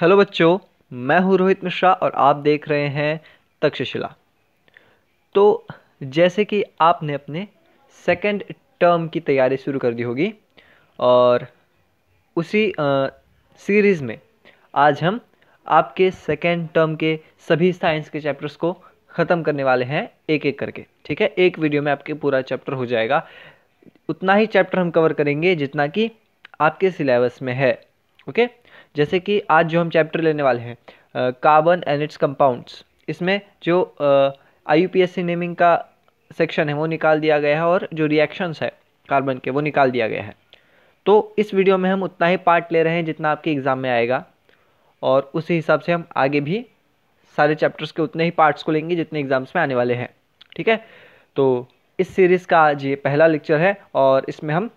Hello बच्चों मैं हूँ रोहित मिश्रा और आप देख रहे हैं तक्षशिला तो जैसे कि आपने अपने सेकंड टर्म की तैयारी शुरू कर दी होगी और उसी सीरीज़ में आज हम आपके सेकंड टर्म के सभी साइंस के चैप्टर्स को ख़त्म करने वाले हैं एक एक करके ठीक है एक वीडियो में आपके पूरा चैप्टर हो जाएगा उतना ही चैप्टर हम कवर करेंगे जितना कि आपके सिलेबस में है ओके okay? जैसे कि आज जो हम चैप्टर लेने वाले हैं कार्बन एंड इट्स कंपाउंड्स इसमें जो I U P A C naming का सेक्शन है वो निकाल दिया गया है और जो रिएक्शंस है कार्बन के वो निकाल दिया गया है तो इस वीडियो में हम उतना ही पार्ट ले रहे हैं जितना आपके एग्ज़ाम में आएगा और उसी हिसाब से हम आगे भी सारे चैप्टर्स के उतने ही पार्ट्स को लेंगे जितने एग्ज़ाम्स में आने वाले हैं ठीक है तो इस सीरीज़ का आज ये पहला लेक्चर है और इसमें हम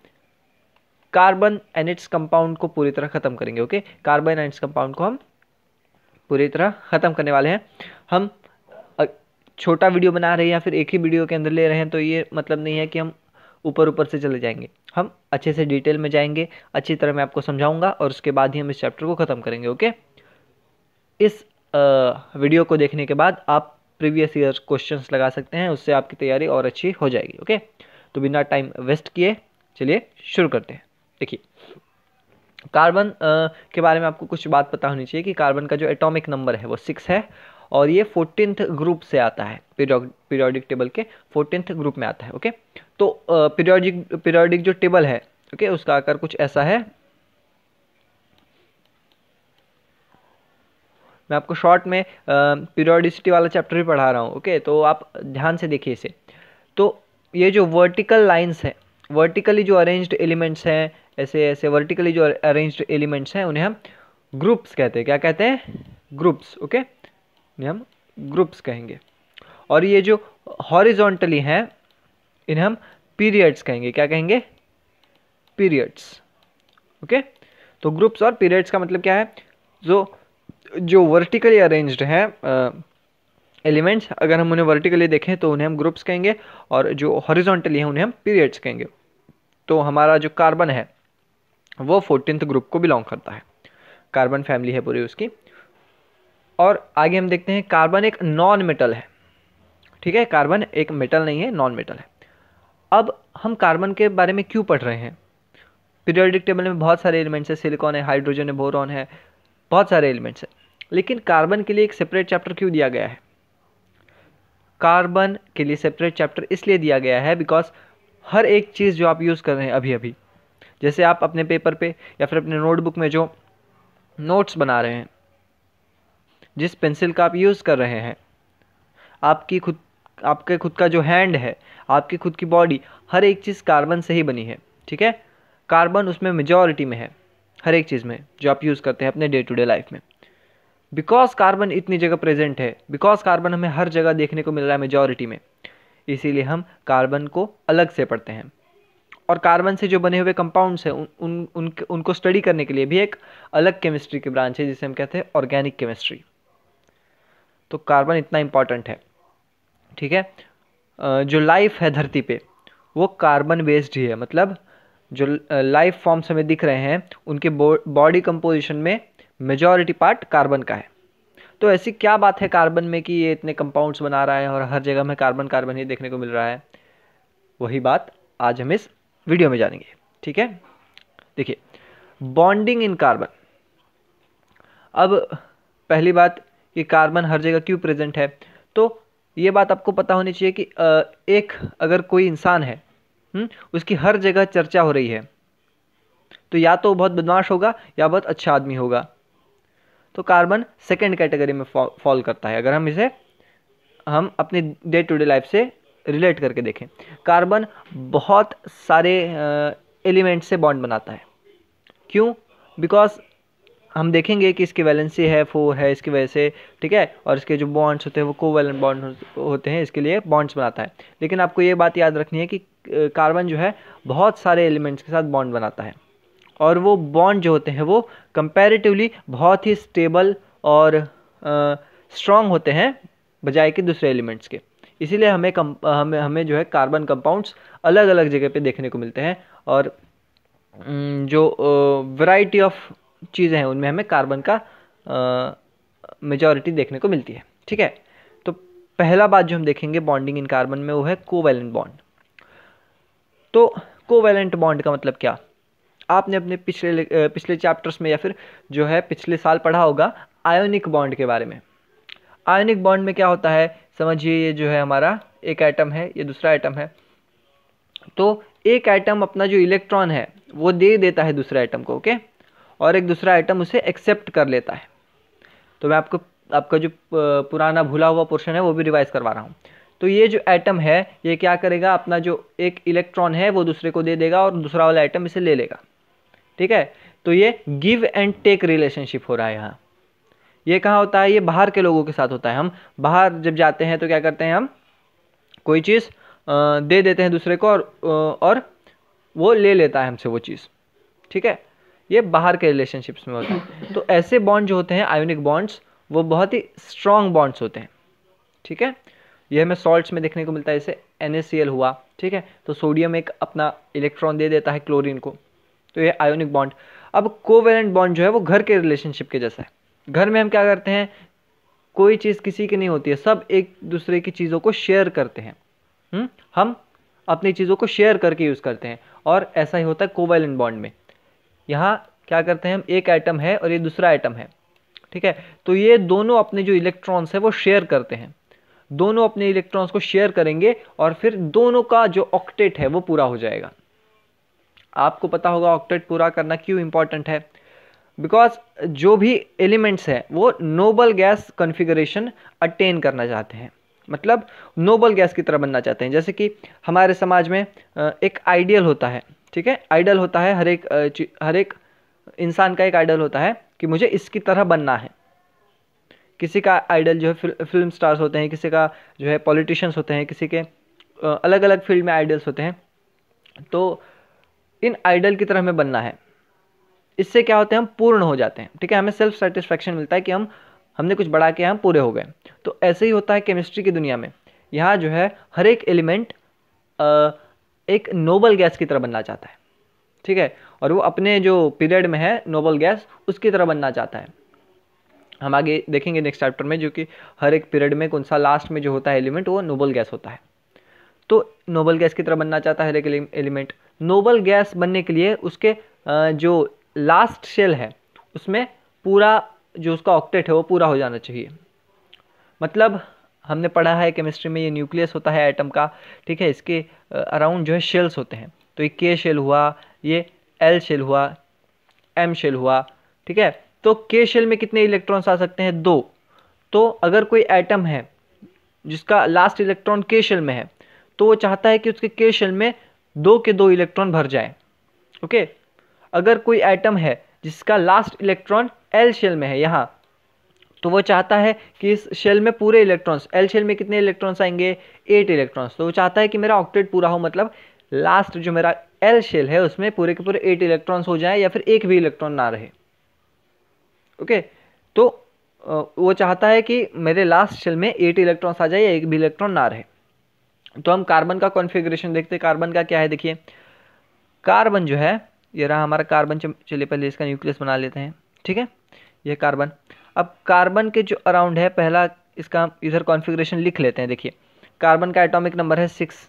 कार्बन एनिट्स कंपाउंड को पूरी तरह ख़त्म करेंगे ओके कार्बन एनिट्स कंपाउंड को हम पूरी तरह ख़त्म करने वाले हैं हम छोटा वीडियो बना रहे हैं या फिर एक ही वीडियो के अंदर ले रहे हैं तो ये मतलब नहीं है कि हम ऊपर ऊपर से चले जाएंगे हम अच्छे से डिटेल में जाएंगे अच्छी तरह मैं आपको समझाऊंगा और उसके बाद ही हम इस चैप्टर को ख़त्म करेंगे ओके इस वीडियो को देखने के बाद आप प्रीवियस ईयर क्वेश्चंस लगा सकते हैं उससे आपकी तैयारी और अच्छी हो जाएगी ओके तो बिना टाइम वेस्ट किए चलिए शुरू करते हैं देखिए कार्बन के बारे में आपको कुछ बात पता होनी चाहिए कि कार्बन का जो एटॉमिक नंबर है वो सिक्स है और ये फोर्टीनथ ग्रुप से आता है पीरियोडिक टेबल के फोर्टीनथ ग्रुप में आता है ओके तो पीरियोडिक पीरियोडिक जो टेबल है ओके उसका आकार कुछ ऐसा है मैं आपको शॉर्ट में पीरियोडिसिटी वाला चैप्टर भी पढ़ा रहा हूँ ओके तो आप ध्यान से देखिए इसे तो ये जो वर्टिकल लाइंस है वर्टिकली जो अरेंज्ड एलिमेंट्स हैं ऐसे ऐसे वर्टिकली जो अरेंज एलिमेंट्स हैं उन्हें हम ग्रुप्स कहते हैं क्या कहते हैं ग्रुप्स ओके इन्हें हम ग्रुप्स कहेंगे और ये जो हॉरिजॉन्टली हैं इन्हें हम पीरियड्स कहेंगे क्या कहेंगे पीरियड्स ओके तो ग्रुप्स और पीरियड्स का मतलब क्या है जो जो वर्टिकली अरेंज्ड हैं एलिमेंट्स uh, अगर हम उन्हें वर्टिकली देखें तो उन्हें हम ग्रुप्स कहेंगे और जो हॉरिजॉन्टली हैं उन्हें हम पीरियड्स कहेंगे तो हमारा जो कार्बन है वो फोर्टीनथ ग्रुप को बिलोंग करता है कार्बन फैमिली है पूरी उसकी और आगे हम देखते हैं कार्बन एक नॉन मेटल है ठीक है कार्बन एक मेटल नहीं है नॉन मेटल है अब हम कार्बन के बारे में क्यों पढ़ रहे हैं पीरियोडिक टेबल में बहुत सारे एलिमेंट्स हैं सिलिकॉन है हाइड्रोजन है बोरॉन है बहुत सारे एलिमेंट्स हैं लेकिन कार्बन के लिए एक सेपरेट चैप्टर क्यों दिया गया है कार्बन के लिए सेपरेट चैप्टर इसलिए दिया गया है बिकॉज हर एक चीज़ जो आप यूज़ कर रहे हैं अभी अभी जैसे आप अपने पेपर पे या फिर अपने नोटबुक में जो नोट्स बना रहे हैं जिस पेंसिल का आप यूज़ कर रहे हैं आपकी खुद आपके खुद का जो हैंड है आपकी खुद की बॉडी हर एक चीज़ कार्बन से ही बनी है ठीक है कार्बन उसमें मेजॉरिटी में है हर एक चीज़ में जो आप यूज़ करते हैं अपने डे टू डे लाइफ में बिकॉज कार्बन इतनी जगह प्रेजेंट है बिकॉज कार्बन हमें हर जगह देखने को मिल रहा है मेजॉरिटी में इसीलिए हम कार्बन को अलग से पढ़ते हैं और कार्बन से जो बने हुए कंपाउंड्स हैं उन, उन, उन उनको स्टडी करने के लिए भी एक अलग केमिस्ट्री की ब्रांच है जिसे हम कहते हैं ऑर्गेनिक केमिस्ट्री तो कार्बन इतना इम्पॉर्टेंट है ठीक है जो लाइफ है धरती पे वो कार्बन बेस्ड ही है मतलब जो लाइफ फॉर्म्स हमें दिख रहे हैं उनके बॉडी कंपोजिशन में मेजॉरिटी पार्ट कार्बन का है तो ऐसी क्या बात है कार्बन में कि ये इतने कंपाउंड्स बना रहा है और हर जगह में कार्बन कार्बन ही देखने को मिल रहा है वही बात आज हम इस वीडियो में जानेंगे ठीक है देखिए बॉन्डिंग इन कार्बन अब पहली बात कि कार्बन हर जगह क्यों प्रेजेंट है तो ये बात आपको पता होनी चाहिए कि एक अगर कोई इंसान है हुँ? हम्म, उसकी हर जगह चर्चा हो रही है तो या तो बहुत बदमाश होगा या बहुत अच्छा आदमी होगा तो कार्बन सेकेंड कैटेगरी में फॉल करता है अगर हम इसे हम अपने डे टू डे लाइफ से रिलेट करके देखें कार्बन बहुत सारे एलिमेंट से बॉन्ड बनाता है क्यों बिकॉज हम देखेंगे कि इसकी वैलेंसी है फोर है इसकी वजह से ठीक है और इसके जो बॉन्ड्स होते हैं वो कोवेलेंट बॉन्ड होते हैं इसके लिए बॉन्ड्स बनाता है लेकिन आपको ये बात याद रखनी है कि कार्बन जो है बहुत सारे एलिमेंट्स के साथ बॉन्ड बनाता है और वो बॉन्ड जो होते हैं वो कंपेरेटिवली बहुत ही स्टेबल और स्ट्रॉन्ग होते हैं बजाय कि दूसरे एलिमेंट्स के इसीलिए हमें कम हमें हमें जो है कार्बन कंपाउंड्स अलग अलग जगह पे देखने को मिलते हैं और जो वैरायटी ऑफ चीज़ें हैं उनमें हमें कार्बन का मेजॉरिटी देखने को मिलती है ठीक है तो पहला बात जो हम देखेंगे बॉन्डिंग इन कार्बन में वो है कोवैलेंट बॉन्ड तो कोवैलेंट बॉन्ड का मतलब क्या आपने अपने पिछले पिछले चैप्टर्स में या फिर जो है पिछले साल पढ़ा होगा आयोनिक बॉन्ड के बारे में आयोनिक बॉन्ड में क्या होता है समझिए ये जो है हमारा एक आइटम है ये दूसरा आइटम है तो एक आइटम अपना जो इलेक्ट्रॉन है वो दे देता है दूसरे आइटम को ओके और एक दूसरा आइटम उसे एक्सेप्ट कर लेता है तो मैं आपको आपका जो पुराना भूला हुआ पोर्शन है वो भी रिवाइज करवा रहा हूँ तो ये जो आइटम है ये क्या करेगा अपना जो एक इलेक्ट्रॉन है वो दूसरे को दे देगा और दूसरा वाला आइटम इसे ले लेगा ठीक है तो ये गिव एंड टेक रिलेशनशिप हो रहा है यहाँ ये कहाँ होता है ये बाहर के लोगों के साथ होता है हम बाहर जब जाते हैं तो क्या करते हैं हम कोई चीज़ दे देते हैं दूसरे को और और वो ले लेता है हमसे वो चीज़ ठीक है ये बाहर के रिलेशनशिप्स में होता है तो ऐसे बॉन्ड जो होते हैं आयोनिक बॉन्ड्स वो बहुत ही स्ट्रॉन्ग बॉन्ड्स होते हैं ठीक है ये हमें सॉल्ट्स में देखने को मिलता है जैसे एन हुआ ठीक है तो सोडियम एक अपना इलेक्ट्रॉन दे देता है क्लोरीन को तो ये आयोनिक बॉन्ड अब कोवेलेंट बॉन्ड जो है वो घर के रिलेशनशिप के जैसा है घर में हम क्या करते हैं कोई चीज़ किसी की नहीं होती है सब एक दूसरे की चीज़ों को शेयर करते हैं हुँ? हम्म? हम अपनी चीज़ों को शेयर करके यूज़ करते हैं और ऐसा ही होता है एंड बॉन्ड में यहाँ क्या करते हैं हम एक आइटम है और ये दूसरा आइटम है ठीक है तो ये दोनों अपने जो इलेक्ट्रॉन्स है वो शेयर करते हैं दोनों अपने इलेक्ट्रॉन्स को शेयर करेंगे और फिर दोनों का जो ऑक्टेट है वो पूरा हो जाएगा आपको पता होगा ऑक्टेट पूरा करना क्यों इंपॉर्टेंट है बिकॉज जो भी एलिमेंट्स है वो नोबल गैस कॉन्फ़िगरेशन अटेन करना चाहते हैं मतलब नोबल गैस की तरह बनना चाहते हैं जैसे कि हमारे समाज में एक आइडियल होता है ठीक है आइडल होता है हर एक हर एक इंसान का एक आइडल होता है कि मुझे इसकी तरह बनना है किसी का आइडल जो है फिल, फिल्म स्टार्स होते हैं किसी का जो है पॉलिटिशियंस होते हैं किसी के अलग अलग फील्ड में आइडल्स होते हैं तो इन आइडल की तरह हमें बनना है इससे क्या होते हैं हम पूर्ण हो जाते हैं ठीक है हमें सेल्फ सेटिस्फैक्शन मिलता है कि हम हमने कुछ बढ़ा के हम पूरे हो गए तो ऐसे ही होता है केमिस्ट्री की दुनिया में यहाँ जो है हर एक एलिमेंट एक नोबल गैस की तरह बनना चाहता है ठीक है और वो अपने जो पीरियड में है नोबल गैस उसकी तरह बनना चाहता है हम आगे देखेंगे नेक्स्ट चैप्टर में जो कि हर एक पीरियड में कौन सा लास्ट में जो होता है एलिमेंट वो नोबल गैस होता है तो नोबल गैस की तरह बनना चाहता है हर एक एलिमेंट नोबल गैस बनने के लिए उसके जो लास्ट शेल है उसमें पूरा जो उसका ऑक्टेट है वो पूरा हो जाना चाहिए मतलब हमने पढ़ा है केमिस्ट्री में ये न्यूक्लियस होता है आइटम का ठीक है इसके अराउंड जो है शेल्स होते हैं तो ये के शेल हुआ ये एल शेल हुआ एम शेल हुआ ठीक है तो के शेल में कितने इलेक्ट्रॉन्स आ सकते हैं दो तो अगर कोई एटम है जिसका लास्ट इलेक्ट्रॉन के शेल में है तो वो चाहता है कि उसके के शेल में दो के दो इलेक्ट्रॉन भर जाए ओके अगर कोई एटम है जिसका लास्ट इलेक्ट्रॉन एल शेल में है यहाँ तो वो चाहता है कि इस शेल में पूरे इलेक्ट्रॉन्स एल शेल में कितने इलेक्ट्रॉन्स आएंगे एट इलेक्ट्रॉन्स तो वो चाहता है कि मेरा ऑक्टेट पूरा हो मतलब लास्ट जो मेरा एल शेल है उसमें पूरे के पूरे एट इलेक्ट्रॉन्स हो जाए या फिर एक भी इलेक्ट्रॉन ना रहे ओके तो वो चाहता है कि मेरे लास्ट शेल में एट इलेक्ट्रॉन्स आ जाए या एक भी इलेक्ट्रॉन ना रहे तो हम कार्बन का कॉन्फिग्रेशन देखते हैं कार्बन का क्या है देखिए कार्बन जो है ये रहा हमारा कार्बन चलिए पहले इसका न्यूक्लियस बना लेते हैं ठीक है ये कार्बन अब कार्बन के जो अराउंड है पहला इसका इधर कॉन्फ़िगरेशन लिख लेते हैं देखिए कार्बन का एटॉमिक नंबर है सिक्स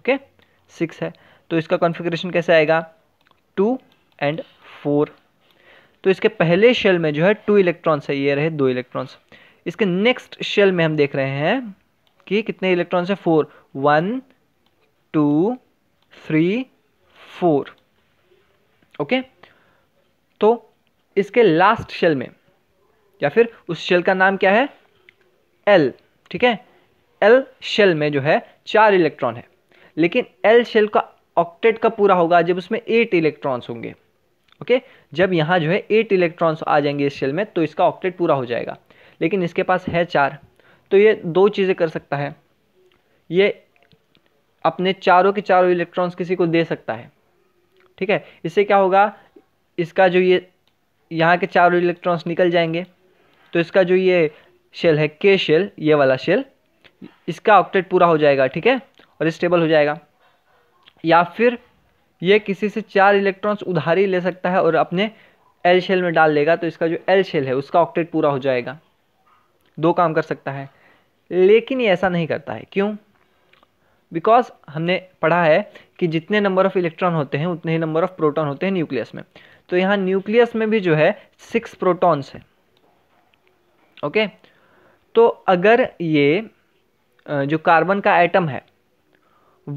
ओके सिक्स है तो इसका कॉन्फ़िगरेशन कैसे आएगा टू एंड फोर तो इसके पहले शेल में जो है टू इलेक्ट्रॉन्स है ये रहे दो इलेक्ट्रॉन्स इसके नेक्स्ट शेल में हम देख रहे हैं कि कितने इलेक्ट्रॉन्स हैं four one two three four okay तो इसके लास्ट शेल में या फिर उस शेल का नाम क्या है एल ठीक है एल शेल में जो है चार इलेक्ट्रॉन है लेकिन एल शेल का ऑक्टेट का पूरा होगा जब उसमें एट इलेक्ट्रॉन्स होंगे ओके जब यहाँ जो है एट इलेक्ट्रॉन्स आ जाएंगे इस शेल में तो इसका ऑक्टेट पूरा हो जाएगा लेकिन इसके पास है चार तो ये दो चीज़ें कर सकता है ये अपने चारों के चारों इलेक्ट्रॉन्स किसी को दे सकता है ठीक है इससे क्या होगा इसका जो ये यहाँ के चारों इलेक्ट्रॉन्स निकल जाएंगे तो इसका जो ये शेल है के शेल ये वाला शेल इसका ऑक्टेट पूरा हो जाएगा ठीक है और स्टेबल हो जाएगा या फिर ये किसी से चार इलेक्ट्रॉन्स उधारी ले सकता है और अपने एल शेल में डाल लेगा तो इसका जो एल शेल है उसका ऑक्टेट पूरा हो जाएगा दो काम कर सकता है लेकिन ये ऐसा नहीं करता है क्यों बिकॉज हमने पढ़ा है कि जितने नंबर ऑफ इलेक्ट्रॉन होते हैं उतने ही नंबर ऑफ प्रोटॉन होते हैं न्यूक्लियस में तो यहाँ न्यूक्लियस में भी जो है सिक्स प्रोटॉन्स हैं ओके तो अगर ये जो कार्बन का एटम है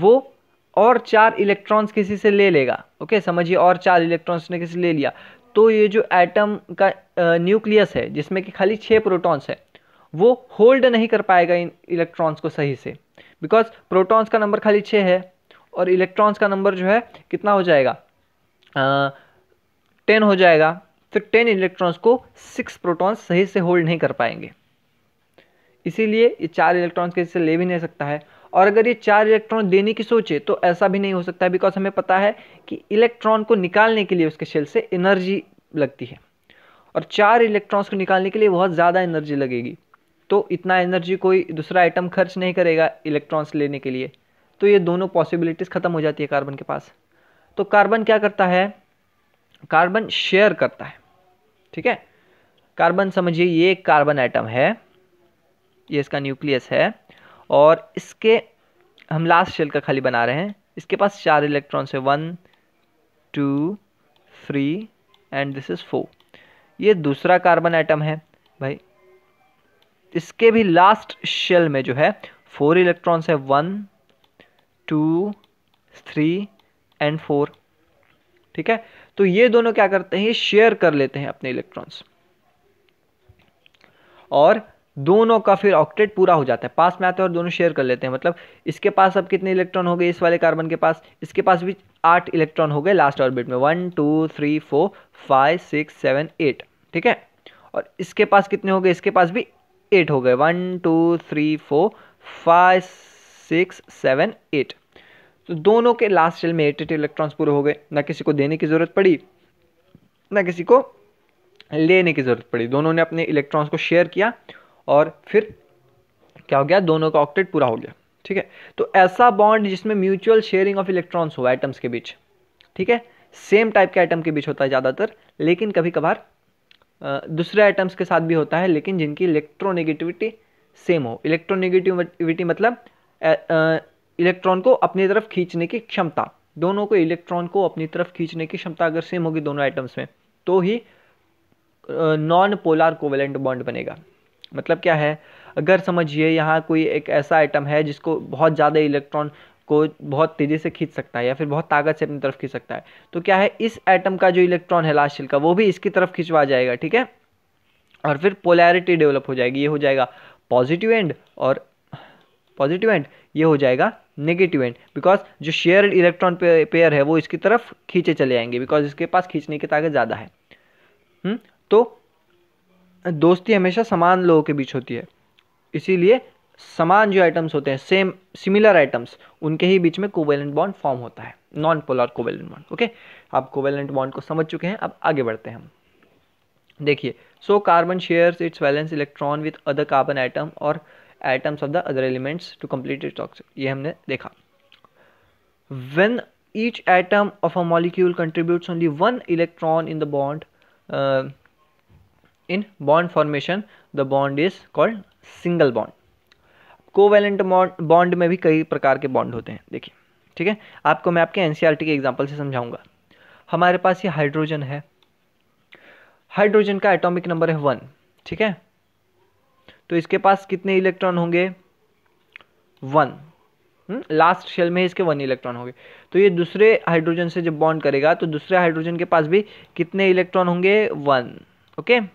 वो और चार इलेक्ट्रॉन्स किसी से ले लेगा ओके समझिए और चार इलेक्ट्रॉन्स ने किसी से ले लिया तो ये जो एटम का न्यूक्लियस है जिसमें कि खाली छः प्रोटॉन्स है वो होल्ड नहीं कर पाएगा इन इलेक्ट्रॉन्स को सही से बिकॉज प्रोटॉन्स का नंबर खाली छः है और इलेक्ट्रॉन्स का नंबर जो है कितना हो जाएगा टेन हो जाएगा तो टेन इलेक्ट्रॉन्स को सिक्स प्रोटॉन्स सही से होल्ड नहीं कर पाएंगे इसीलिए ये चार इलेक्ट्रॉन्स के से ले भी नहीं सकता है और अगर ये चार इलेक्ट्रॉन देने की सोचे तो ऐसा भी नहीं हो सकता बिकॉज हमें पता है कि इलेक्ट्रॉन को निकालने के लिए उसके शेल से एनर्जी लगती है और चार इलेक्ट्रॉन्स को निकालने के लिए बहुत ज़्यादा एनर्जी लगेगी तो इतना एनर्जी कोई दूसरा आइटम खर्च नहीं करेगा इलेक्ट्रॉन्स लेने के लिए तो ये दोनों पॉसिबिलिटीज़ ख़त्म हो जाती है कार्बन के पास तो कार्बन क्या करता है कार्बन शेयर करता है ठीक है कार्बन समझिए ये एक कार्बन आइटम है ये इसका न्यूक्लियस है और इसके हम लास्ट शेल का खाली बना रहे हैं इसके पास चार इलेक्ट्रॉन्स है one two three and this is four ये दूसरा कार्बन आइटम है भाई इसके भी लास्ट शेल में जो है फोर इलेक्ट्रॉन्स है one two three and four ठीक है तो ये दोनों क्या करते हैं शेयर कर लेते हैं अपने इलेक्ट्रॉन्स और दोनों का फिर ऑक्टेट पूरा हो जाता है पास में आते हैं और दोनों शेयर कर लेते हैं मतलब इसके पास अब कितने इलेक्ट्रॉन हो गए इस वाले कार्बन के पास इसके पास भी आठ इलेक्ट्रॉन हो गए लास्ट ऑर्बिट में one two three four five six seven eight ठीक है और इसके पास कितने हो गए इसके पास भी एट हो गए one two three four five six seven eight तो दोनों के लास्ट शेल में एट एट इलेक्ट्रॉन्स पूरे हो गए ना किसी को देने की ज़रूरत पड़ी ना किसी को लेने की ज़रूरत पड़ी दोनों ने अपने इलेक्ट्रॉन्स को शेयर किया और फिर क्या हो गया दोनों का ऑक्टेट पूरा हो गया ठीक है तो ऐसा बॉन्ड जिसमें म्यूचुअल शेयरिंग ऑफ इलेक्ट्रॉन्स हो एटम्स के बीच ठीक है सेम टाइप के आइटम के बीच होता है ज़्यादातर लेकिन कभी कभार दूसरे आइटम्स के साथ भी होता है लेकिन जिनकी इलेक्ट्रोनेगेटिविटी सेम हो इलेक्ट्रोनेगेटिविटी मतलब इलेक्ट्रॉन को अपनी तरफ खींचने की क्षमता दोनों को इलेक्ट्रॉन को अपनी तरफ खींचने की क्षमता अगर सेम होगी दोनों आइटम्स में तो ही नॉन पोलार कोवेलेंट बॉन्ड बनेगा मतलब क्या है अगर समझिए यहाँ कोई एक ऐसा आइटम है जिसको बहुत ज़्यादा इलेक्ट्रॉन को बहुत तेज़ी से खींच सकता है या फिर बहुत ताकत से अपनी तरफ खींच सकता है तो क्या है इस एटम का जो इलेक्ट्रॉन है लास्ट शेल का वो भी इसकी तरफ खिंचवा जाएगा ठीक है और फिर पोलैरिटी डेवलप हो जाएगी ये हो जाएगा पॉजिटिव एंड और पॉजिटिव एंड ये हो जाएगा नेगेटिव एंड बिकॉज जो शेयर इलेक्ट्रॉन पेयर है वो इसकी तरफ खींचे चले जाएंगे बिकॉज इसके पास खींचने की ताकत ज़्यादा है हुँ? हम्म, तो दोस्ती हमेशा समान लोगों के बीच होती है इसीलिए समान जो आइटम्स होते हैं सेम सिमिलर आइटम्स उनके ही बीच में कोवेलेंट बॉन्ड फॉर्म होता है non polar covalent bond okay आप कोवेलेंट बॉन्ड को समझ चुके हैं अब आगे बढ़ते हैं हम देखिए so carbon shares its valence electron with other carbon atom और atoms of the other elements to complete it oxygen ये हमने देखा when each atom of a molecule contributes only one electron in the bond in bond formation the bond is called single bond covalent bond में भी कई प्रकार के bond होते हैं देखिए ठीक है आपको मैं आपके एन e के एग्जाम्पल से समझाऊंगा हमारे पास ये हाइड्रोजन है हाइड्रोजन का एटॉमिक नंबर है वन ठीक है तो इसके पास कितने इलेक्ट्रॉन होंगे वन लास्ट शेल में इसके वन इलेक्ट्रॉन होंगे तो ये दूसरे हाइड्रोजन से जब बॉन्ड करेगा तो दूसरे हाइड्रोजन के पास भी कितने इलेक्ट्रॉन होंगे वन ओके okay?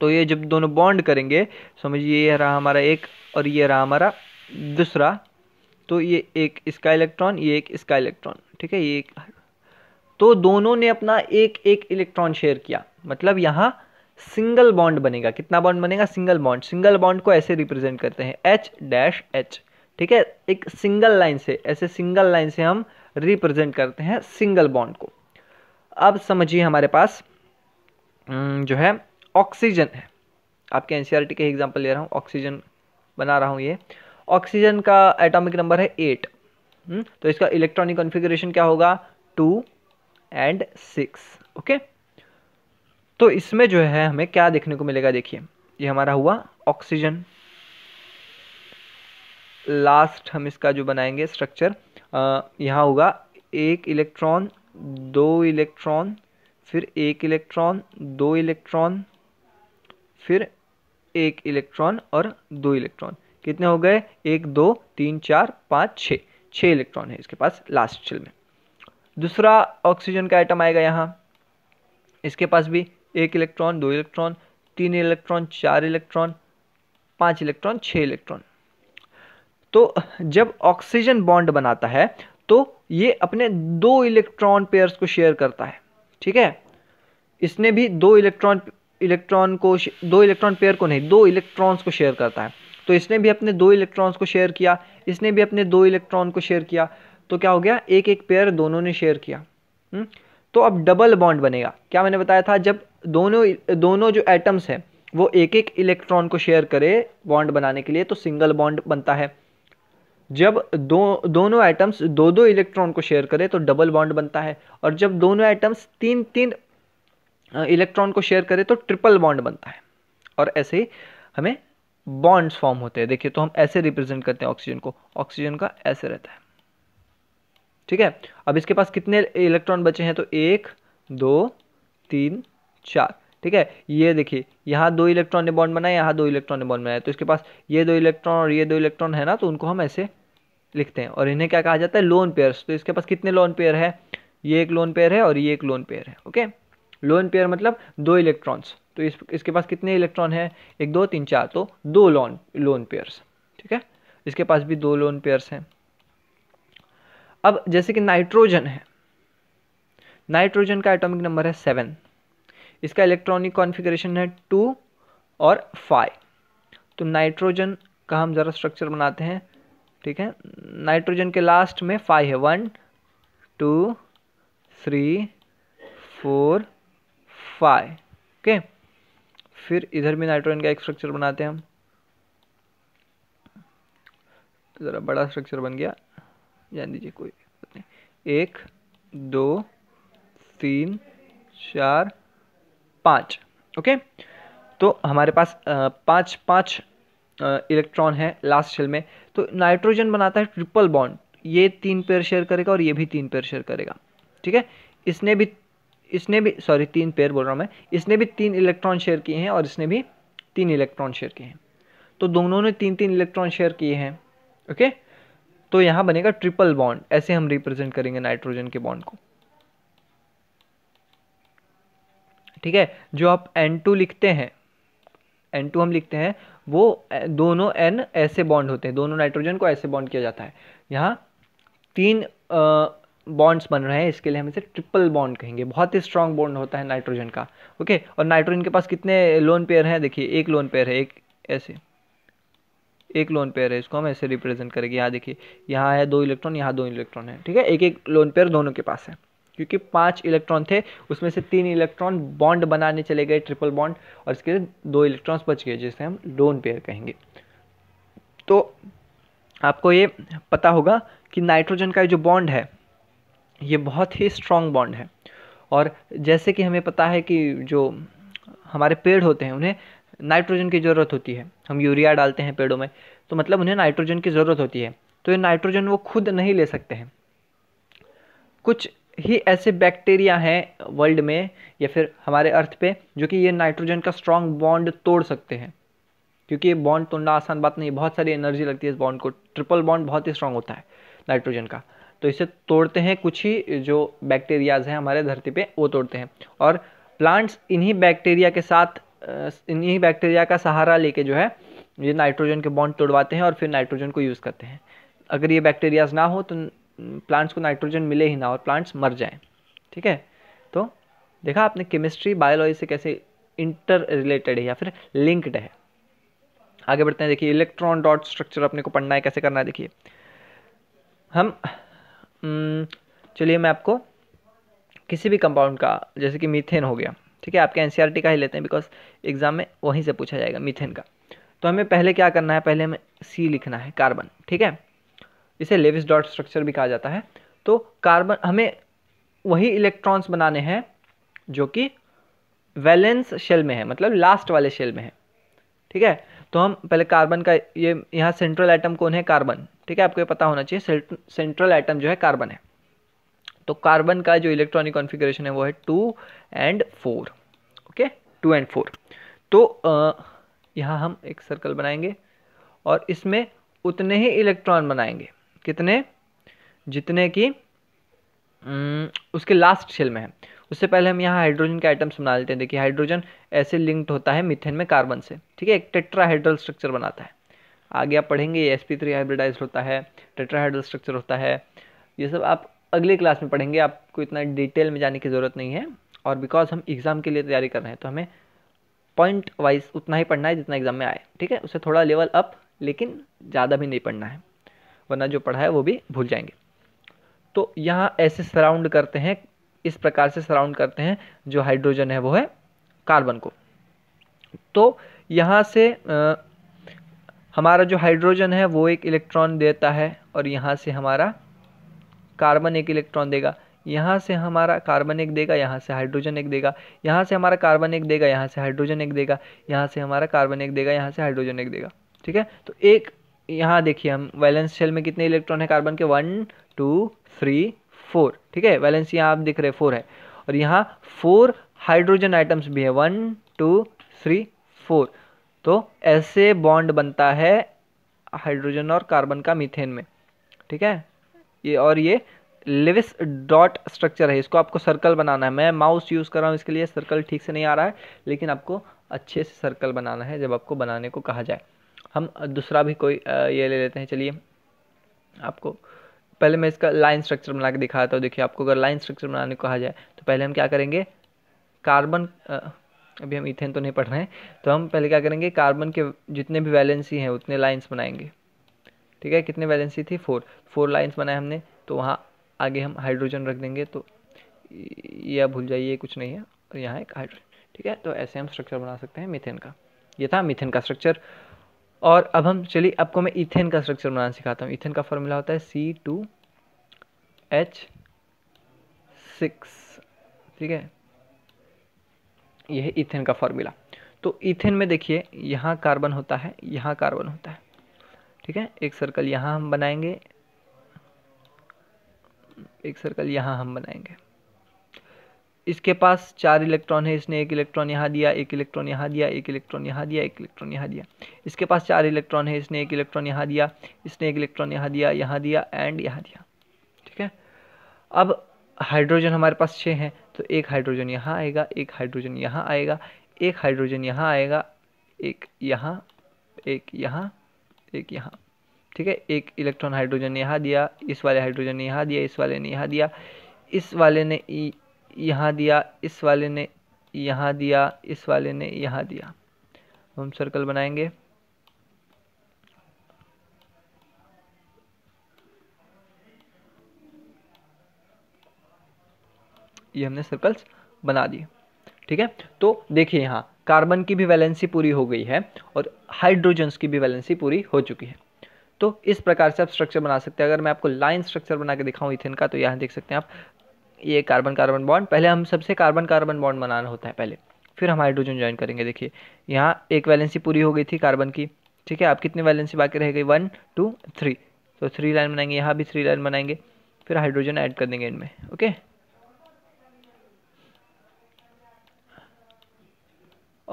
तो ये जब दोनों बॉन्ड करेंगे समझिए ये रहा हमारा एक और ये रहा हमारा दूसरा तो ये एक इसका इलेक्ट्रॉन ये एक इसका इलेक्ट्रॉन ठीक है ये एक तो दोनों ने अपना एक एक इलेक्ट्रॉन शेयर किया मतलब यहाँ सिंगल बॉन्ड बनेगा कितना बॉन्ड बनेगा सिंगल बॉन्ड सिंगल बॉन्ड को ऐसे रिप्रेजेंट करते हैं एच डैश एच ठीक है एक सिंगल लाइन से ऐसे सिंगल लाइन से हम रिप्रेजेंट करते हैं सिंगल बॉन्ड को अब समझिए हमारे पास हम्म, जो है ऑक्सीजन है आपके एन के एग्जाम्पल ले रहा हूँ ऑक्सीजन बना रहा हूँ ये ऑक्सीजन का एटॉमिक नंबर है एट हम्म, तो इसका इलेक्ट्रॉनिक कॉन्फ़िगरेशन क्या होगा टू एंड सिक्स ओके तो इसमें जो है हमें क्या देखने को मिलेगा देखिए ये हमारा हुआ ऑक्सीजन लास्ट हम इसका जो बनाएंगे स्ट्रक्चर यहाँ होगा एक इलेक्ट्रॉन दो इलेक्ट्रॉन फिर एक इलेक्ट्रॉन दो इलेक्ट्रॉन फिर एक इलेक्ट्रॉन और दो इलेक्ट्रॉन कितने हो गए एक दो तीन चार पाँच छः छः इलेक्ट्रॉन है इसके पास लास्ट शेल में दूसरा ऑक्सीजन का आइटम आएगा यहाँ इसके पास भी एक इलेक्ट्रॉन दो इलेक्ट्रॉन तीन इलेक्ट्रॉन चार इलेक्ट्रॉन पाँच इलेक्ट्रॉन छः इलेक्ट्रॉन तो जब ऑक्सीजन बॉन्ड बनाता है तो ये अपने दो इलेक्ट्रॉन पेयर्स को शेयर करता है ठीक है इसने भी दो इलेक्ट्रॉन इलेक्ट्रॉन को दो इलेक्ट्रॉन पेयर को नहीं दो इलेक्ट्रॉन्स को शेयर करता है तो इसने भी अपने दो इलेक्ट्रॉन्स को शेयर किया इसने भी अपने दो इलेक्ट्रॉन को शेयर किया तो क्या हो गया एक एक पेयर दोनों ने शेयर किया हम्म? तो अब डबल बॉन्ड बनेगा क्या मैंने बताया था जब दोनों दोनों जो एटम्स हैं वो एक एक इलेक्ट्रॉन को शेयर करे बॉन्ड बनाने के लिए तो सिंगल बॉन्ड बनता है जब दो दोनों एटम्स दो दो इलेक्ट्रॉन को शेयर करें तो डबल बॉन्ड बनता है और जब दोनों एटम्स तीन तीन इलेक्ट्रॉन को शेयर करें तो ट्रिपल बॉन्ड बनता है और ऐसे हमें बॉन्ड्स फॉर्म होते हैं देखिए तो हम ऐसे रिप्रेजेंट करते हैं ऑक्सीजन को ऑक्सीजन का ऐसे रहता है ठीक है अब इसके पास कितने इलेक्ट्रॉन बचे हैं तो एक दो तीन चार ठीक है ये देखिए यहाँ दो इलेक्ट्रॉन ने बॉन्ड बनाया यहाँ दो इलेक्ट्रॉन ने बॉन्ड बनाया तो इसके पास ये दो इलेक्ट्रॉन और ये दो इलेक्ट्रॉन है ना तो उनको हम ऐसे लिखते हैं और इन्हें क्या कहा जाता है लोन पेयर्स तो इसके पास कितने लोन पेयर है ये एक लोन पेयर है और ये एक लोन पेयर है ओके लोन पेयर मतलब दो इलेक्ट्रॉन्स तो इस इसके पास कितने इलेक्ट्रॉन हैं एक दो तीन चार तो दो लोन लोन पेयर्स ठीक है इसके पास भी दो लोन पेयर्स हैं अब जैसे कि नाइट्रोजन है नाइट्रोजन का एटॉमिक नंबर है सेवन इसका इलेक्ट्रॉनिक कॉन्फ़िगरेशन है टू और फाइव तो नाइट्रोजन का हम ज़रा स्ट्रक्चर बनाते हैं ठीक है नाइट्रोजन के लास्ट में फाइव है one two three four five okay फिर इधर भी नाइट्रोजन का एक स्ट्रक्चर बनाते हैं हम तो ज़रा बड़ा स्ट्रक्चर बन गया जान दीजिए कोई नहीं एक दो तीन चार पाँच ओके तो हमारे पास पाँच पाँच इलेक्ट्रॉन है लास्ट शेल में तो नाइट्रोजन बनाता है ट्रिपल बॉन्ड ये तीन पेयर शेयर करेगा और ये भी तीन पेयर शेयर करेगा ठीक है इसने भी इसने भी सॉरी तीन पेयर बोल रहा हूँ मैं इसने भी तीन इलेक्ट्रॉन शेयर किए हैं और इसने भी तीन इलेक्ट्रॉन शेयर किए हैं तो दोनों ने तीन तीन इलेक्ट्रॉन शेयर किए हैं ओके तो यहाँ बनेगा ट्रिपल बॉन्ड ऐसे हम रिप्रेजेंट करेंगे नाइट्रोजन के बॉन्ड को ठीक है जो आप N2 लिखते हैं N2 हम लिखते हैं वो दोनों N ऐसे बॉन्ड होते हैं दोनों नाइट्रोजन को ऐसे बॉन्ड किया जाता है यहाँ तीन आ, बॉन्ड्स बन रहे हैं इसके लिए हम इसे ट्रिपल बॉन्ड कहेंगे बहुत ही स्ट्रांग बॉन्ड होता है नाइट्रोजन का ओके और नाइट्रोजन के पास कितने लोन पेयर हैं देखिए एक लोन पेयर है एक ऐसे एक लोन पेयर है इसको हम ऐसे रिप्रेजेंट करेंगे यहाँ देखिए यहाँ है दो इलेक्ट्रॉन यहाँ दो इलेक्ट्रॉन है ठीक है एक एक लोन पेयर दोनों के पास है क्योंकि पांच इलेक्ट्रॉन थे उसमें से तीन इलेक्ट्रॉन बॉन्ड बनाने चले गए ट्रिपल बॉन्ड और इसके लिए दो इलेक्ट्रॉन्स बच गए जिसे हम लोन पेयर कहेंगे तो आपको ये पता होगा कि नाइट्रोजन का जो बॉन्ड है ये बहुत ही स्ट्रॉन्ग बॉन्ड है और जैसे कि हमें पता है कि जो हमारे पेड़ होते हैं उन्हें नाइट्रोजन की ज़रूरत होती है हम यूरिया डालते हैं पेड़ों में तो मतलब उन्हें नाइट्रोजन की ज़रूरत होती है तो ये नाइट्रोजन वो खुद नहीं ले सकते हैं कुछ ही ऐसे बैक्टीरिया हैं वर्ल्ड में या फिर हमारे अर्थ पे जो कि ये नाइट्रोजन का स्ट्रॉन्ग बॉन्ड तोड़ सकते हैं क्योंकि ये बॉन्ड तोड़ना आसान बात नहीं बहुत सारी एनर्जी लगती है इस बॉन्ड को ट्रिपल बॉन्ड बहुत ही स्ट्रॉन्ग होता है नाइट्रोजन का तो इसे तोड़ते हैं कुछ ही जो बैक्टीरियाज हैं हमारे धरती पे वो तोड़ते हैं और प्लांट्स इन्हीं बैक्टीरिया के साथ इन्हीं बैक्टीरिया का सहारा लेके जो है ये नाइट्रोजन के बॉन्ड तोड़वाते हैं और फिर नाइट्रोजन को यूज़ करते हैं अगर ये बैक्टीरियाज ना हो तो प्लांट्स को नाइट्रोजन मिले ही ना और प्लांट्स मर जाएँ ठीक है तो देखा आपने केमिस्ट्री बायोलॉजी से कैसे इंटर रिलेटेड है या फिर लिंक्ड है आगे बढ़ते हैं देखिए इलेक्ट्रॉन डॉट स्ट्रक्चर अपने को पढ़ना है कैसे करना है देखिए हम हम्म, चलिए मैं आपको किसी भी कंपाउंड का जैसे कि मीथेन हो गया ठीक है आपके एन e का ही लेते हैं बिकॉज एग्ज़ाम में वहीं से पूछा जाएगा मीथेन का तो हमें पहले क्या करना है पहले हमें सी लिखना है कार्बन ठीक है इसे लेविस डॉट स्ट्रक्चर भी कहा जाता है तो कार्बन हमें वही इलेक्ट्रॉन्स बनाने हैं जो कि वैलेंस शेल में है मतलब लास्ट वाले शेल में है ठीक है तो हम पहले कार्बन का ये यहाँ सेंट्रल आइटम कौन है कार्बन ठीक है आपको ये पता होना चाहिए सेंट्रल आइटम जो है कार्बन है तो कार्बन का जो इलेक्ट्रॉनिक कॉन्फ़िगरेशन है वो है two and four okay two and four तो यहाँ हम एक सर्कल बनाएंगे और इसमें उतने ही इलेक्ट्रॉन बनाएंगे कितने जितने कि उसके लास्ट शेल में है उससे पहले हम यहाँ हाइड्रोजन के आइटम्स बना लेते हैं देखिए हाइड्रोजन ऐसे लिंक्ड होता है मिथेन में कार्बन से ठीक है एक टेट्राहाइड्रल स्ट्रक्चर बनाता है आगे आप पढ़ेंगे ये पी थ्री हाइब्रिडाइज होता है टेट्राहाइड्रल स्ट्रक्चर होता है ये सब आप अगले क्लास में पढ़ेंगे आपको इतना डिटेल में जाने की ज़रूरत नहीं है और बिकॉज हम एग्ज़ाम के लिए तैयारी कर रहे हैं तो हमें पॉइंट वाइज उतना ही पढ़ना है जितना एग्ज़ाम में आए ठीक है उसे थोड़ा लेवल अप लेकिन ज़्यादा भी नहीं पढ़ना है वरना जो पढ़ा है वो भी भूल जाएंगे तो यहाँ ऐसे सराउंड करते हैं इस प्रकार से सराउंड करते हैं जो हाइड्रोजन है वो है कार्बन को तो यहाँ से आ, हमारा जो हाइड्रोजन है वो एक इलेक्ट्रॉन देता है और यहाँ से हमारा कार्बन एक इलेक्ट्रॉन देगा यहाँ से हमारा कार्बन एक देगा यहाँ से हाइड्रोजन एक देगा यहाँ से हमारा कार्बन एक देगा यहाँ से हाइड्रोजन एक देगा यहाँ से हमारा कार्बन एक देगा यहाँ से हाइड्रोजन एक देगा ठीक है तो एक यहाँ देखिए हम वैलेंस शेल में कितने इलेक्ट्रॉन है कार्बन के वन टू थ्री फोर ठीक है वैलेंस यहाँ आप देख रहे हैं फोर है और यहाँ फोर हाइड्रोजन आइटम्स भी है वन टू थ्री फोर तो ऐसे बॉन्ड बनता है हाइड्रोजन और कार्बन का मीथेन में ठीक है ये और ये लिविस डॉट स्ट्रक्चर है इसको आपको सर्कल बनाना है मैं माउस यूज़ कर रहा हूँ इसके लिए सर्कल ठीक से नहीं आ रहा है लेकिन आपको अच्छे से सर्कल बनाना है जब आपको बनाने को कहा जाए हम दूसरा भी कोई ये ले लेते हैं चलिए आपको पहले मैं इसका लाइन स्ट्रक्चर बना के दिखाता हूँ देखिए आपको अगर लाइन स्ट्रक्चर बनाने को कहा जाए तो पहले हम क्या करेंगे कार्बन अभी हम इथेन तो नहीं पढ़ रहे हैं तो हम पहले क्या करेंगे कार्बन के जितने भी वैलेंसी हैं उतने लाइन्स बनाएंगे ठीक है कितने वैलेंसी थी फोर फोर लाइन्स बनाए हमने तो वहाँ आगे हम हाइड्रोजन रख देंगे तो यह भूल जाइए कुछ नहीं है और यहाँ एक हाइड्रोजन ठीक है तो ऐसे हम स्ट्रक्चर बना सकते हैं मिथेन का ये था मिथेन का स्ट्रक्चर और अब हम चलिए आपको मैं इथेन का स्ट्रक्चर बनाना सिखाता हूँ इथेन का फॉर्मूला होता है सी टू एच सिक्स ठीक है यह इथेन का फॉर्मूला तो इथेन में देखिए यहाँ कार्बन होता है यहाँ कार्बन होता है ठीक है एक सर्कल यहाँ हम बनाएंगे एक सर्कल यहाँ हम बनाएंगे इसके पास चार इलेक्ट्रॉन है इसने एक इलेक्ट्रॉन यहाँ दिया एक इलेक्ट्रॉन यहाँ दिया एक इलेक्ट्रॉन यहाँ दिया एक इलेक्ट्रॉन यहाँ दिया इसके पास चार इलेक्ट्रॉन है इसने एक इलेक्ट्रॉन यहाँ दिया इसने एक इलेक्ट्रॉन यहाँ दिया यहाँ दिया एंड यहाँ दिया ठीक है अब हाइड्रोजन हमारे पास छः हैं तो एक हाइड्रोजन यहाँ आएगा एक हाइड्रोजन यहाँ आएगा एक हाइड्रोजन यहाँ आएगा एक यहाँ एक यहाँ एक यहाँ ठीक है एक इलेक्ट्रॉन हाइड्रोजन ने यहाँ दिया इस वाले हाइड्रोजन ने यहाँ दिया इस वाले ने यहाँ दिया इस वाले ने यहाँ दिया इस वाले ने यहाँ दिया इस वाले ने यहाँ दिया हम सर्कल बनाएंगे ये हमने सर्कल्स बना दिए ठीक है तो देखिए यहाँ कार्बन की भी वैलेंसी पूरी हो गई है और हाइड्रोजन्स की भी वैलेंसी पूरी हो चुकी है तो इस प्रकार से आप स्ट्रक्चर बना सकते हैं अगर मैं आपको लाइन स्ट्रक्चर बना के दिखाऊं इथेन का तो यहाँ देख सकते हैं आप ये कार्बन कार्बन बॉन्ड पहले हम सबसे कार्बन कार्बन बॉन्ड बनाना होता है पहले फिर हम हाइड्रोजन ज्वाइन करेंगे देखिए यहाँ एक वैलेंसी पूरी हो गई थी कार्बन की ठीक है आप कितनी वैलेंसी बाकी रह गई वन टू थ्री तो थ्री लाइन बनाएंगे यहाँ भी थ्री लाइन बनाएंगे फिर हाइड्रोजन ऐड कर देंगे इनमें ओके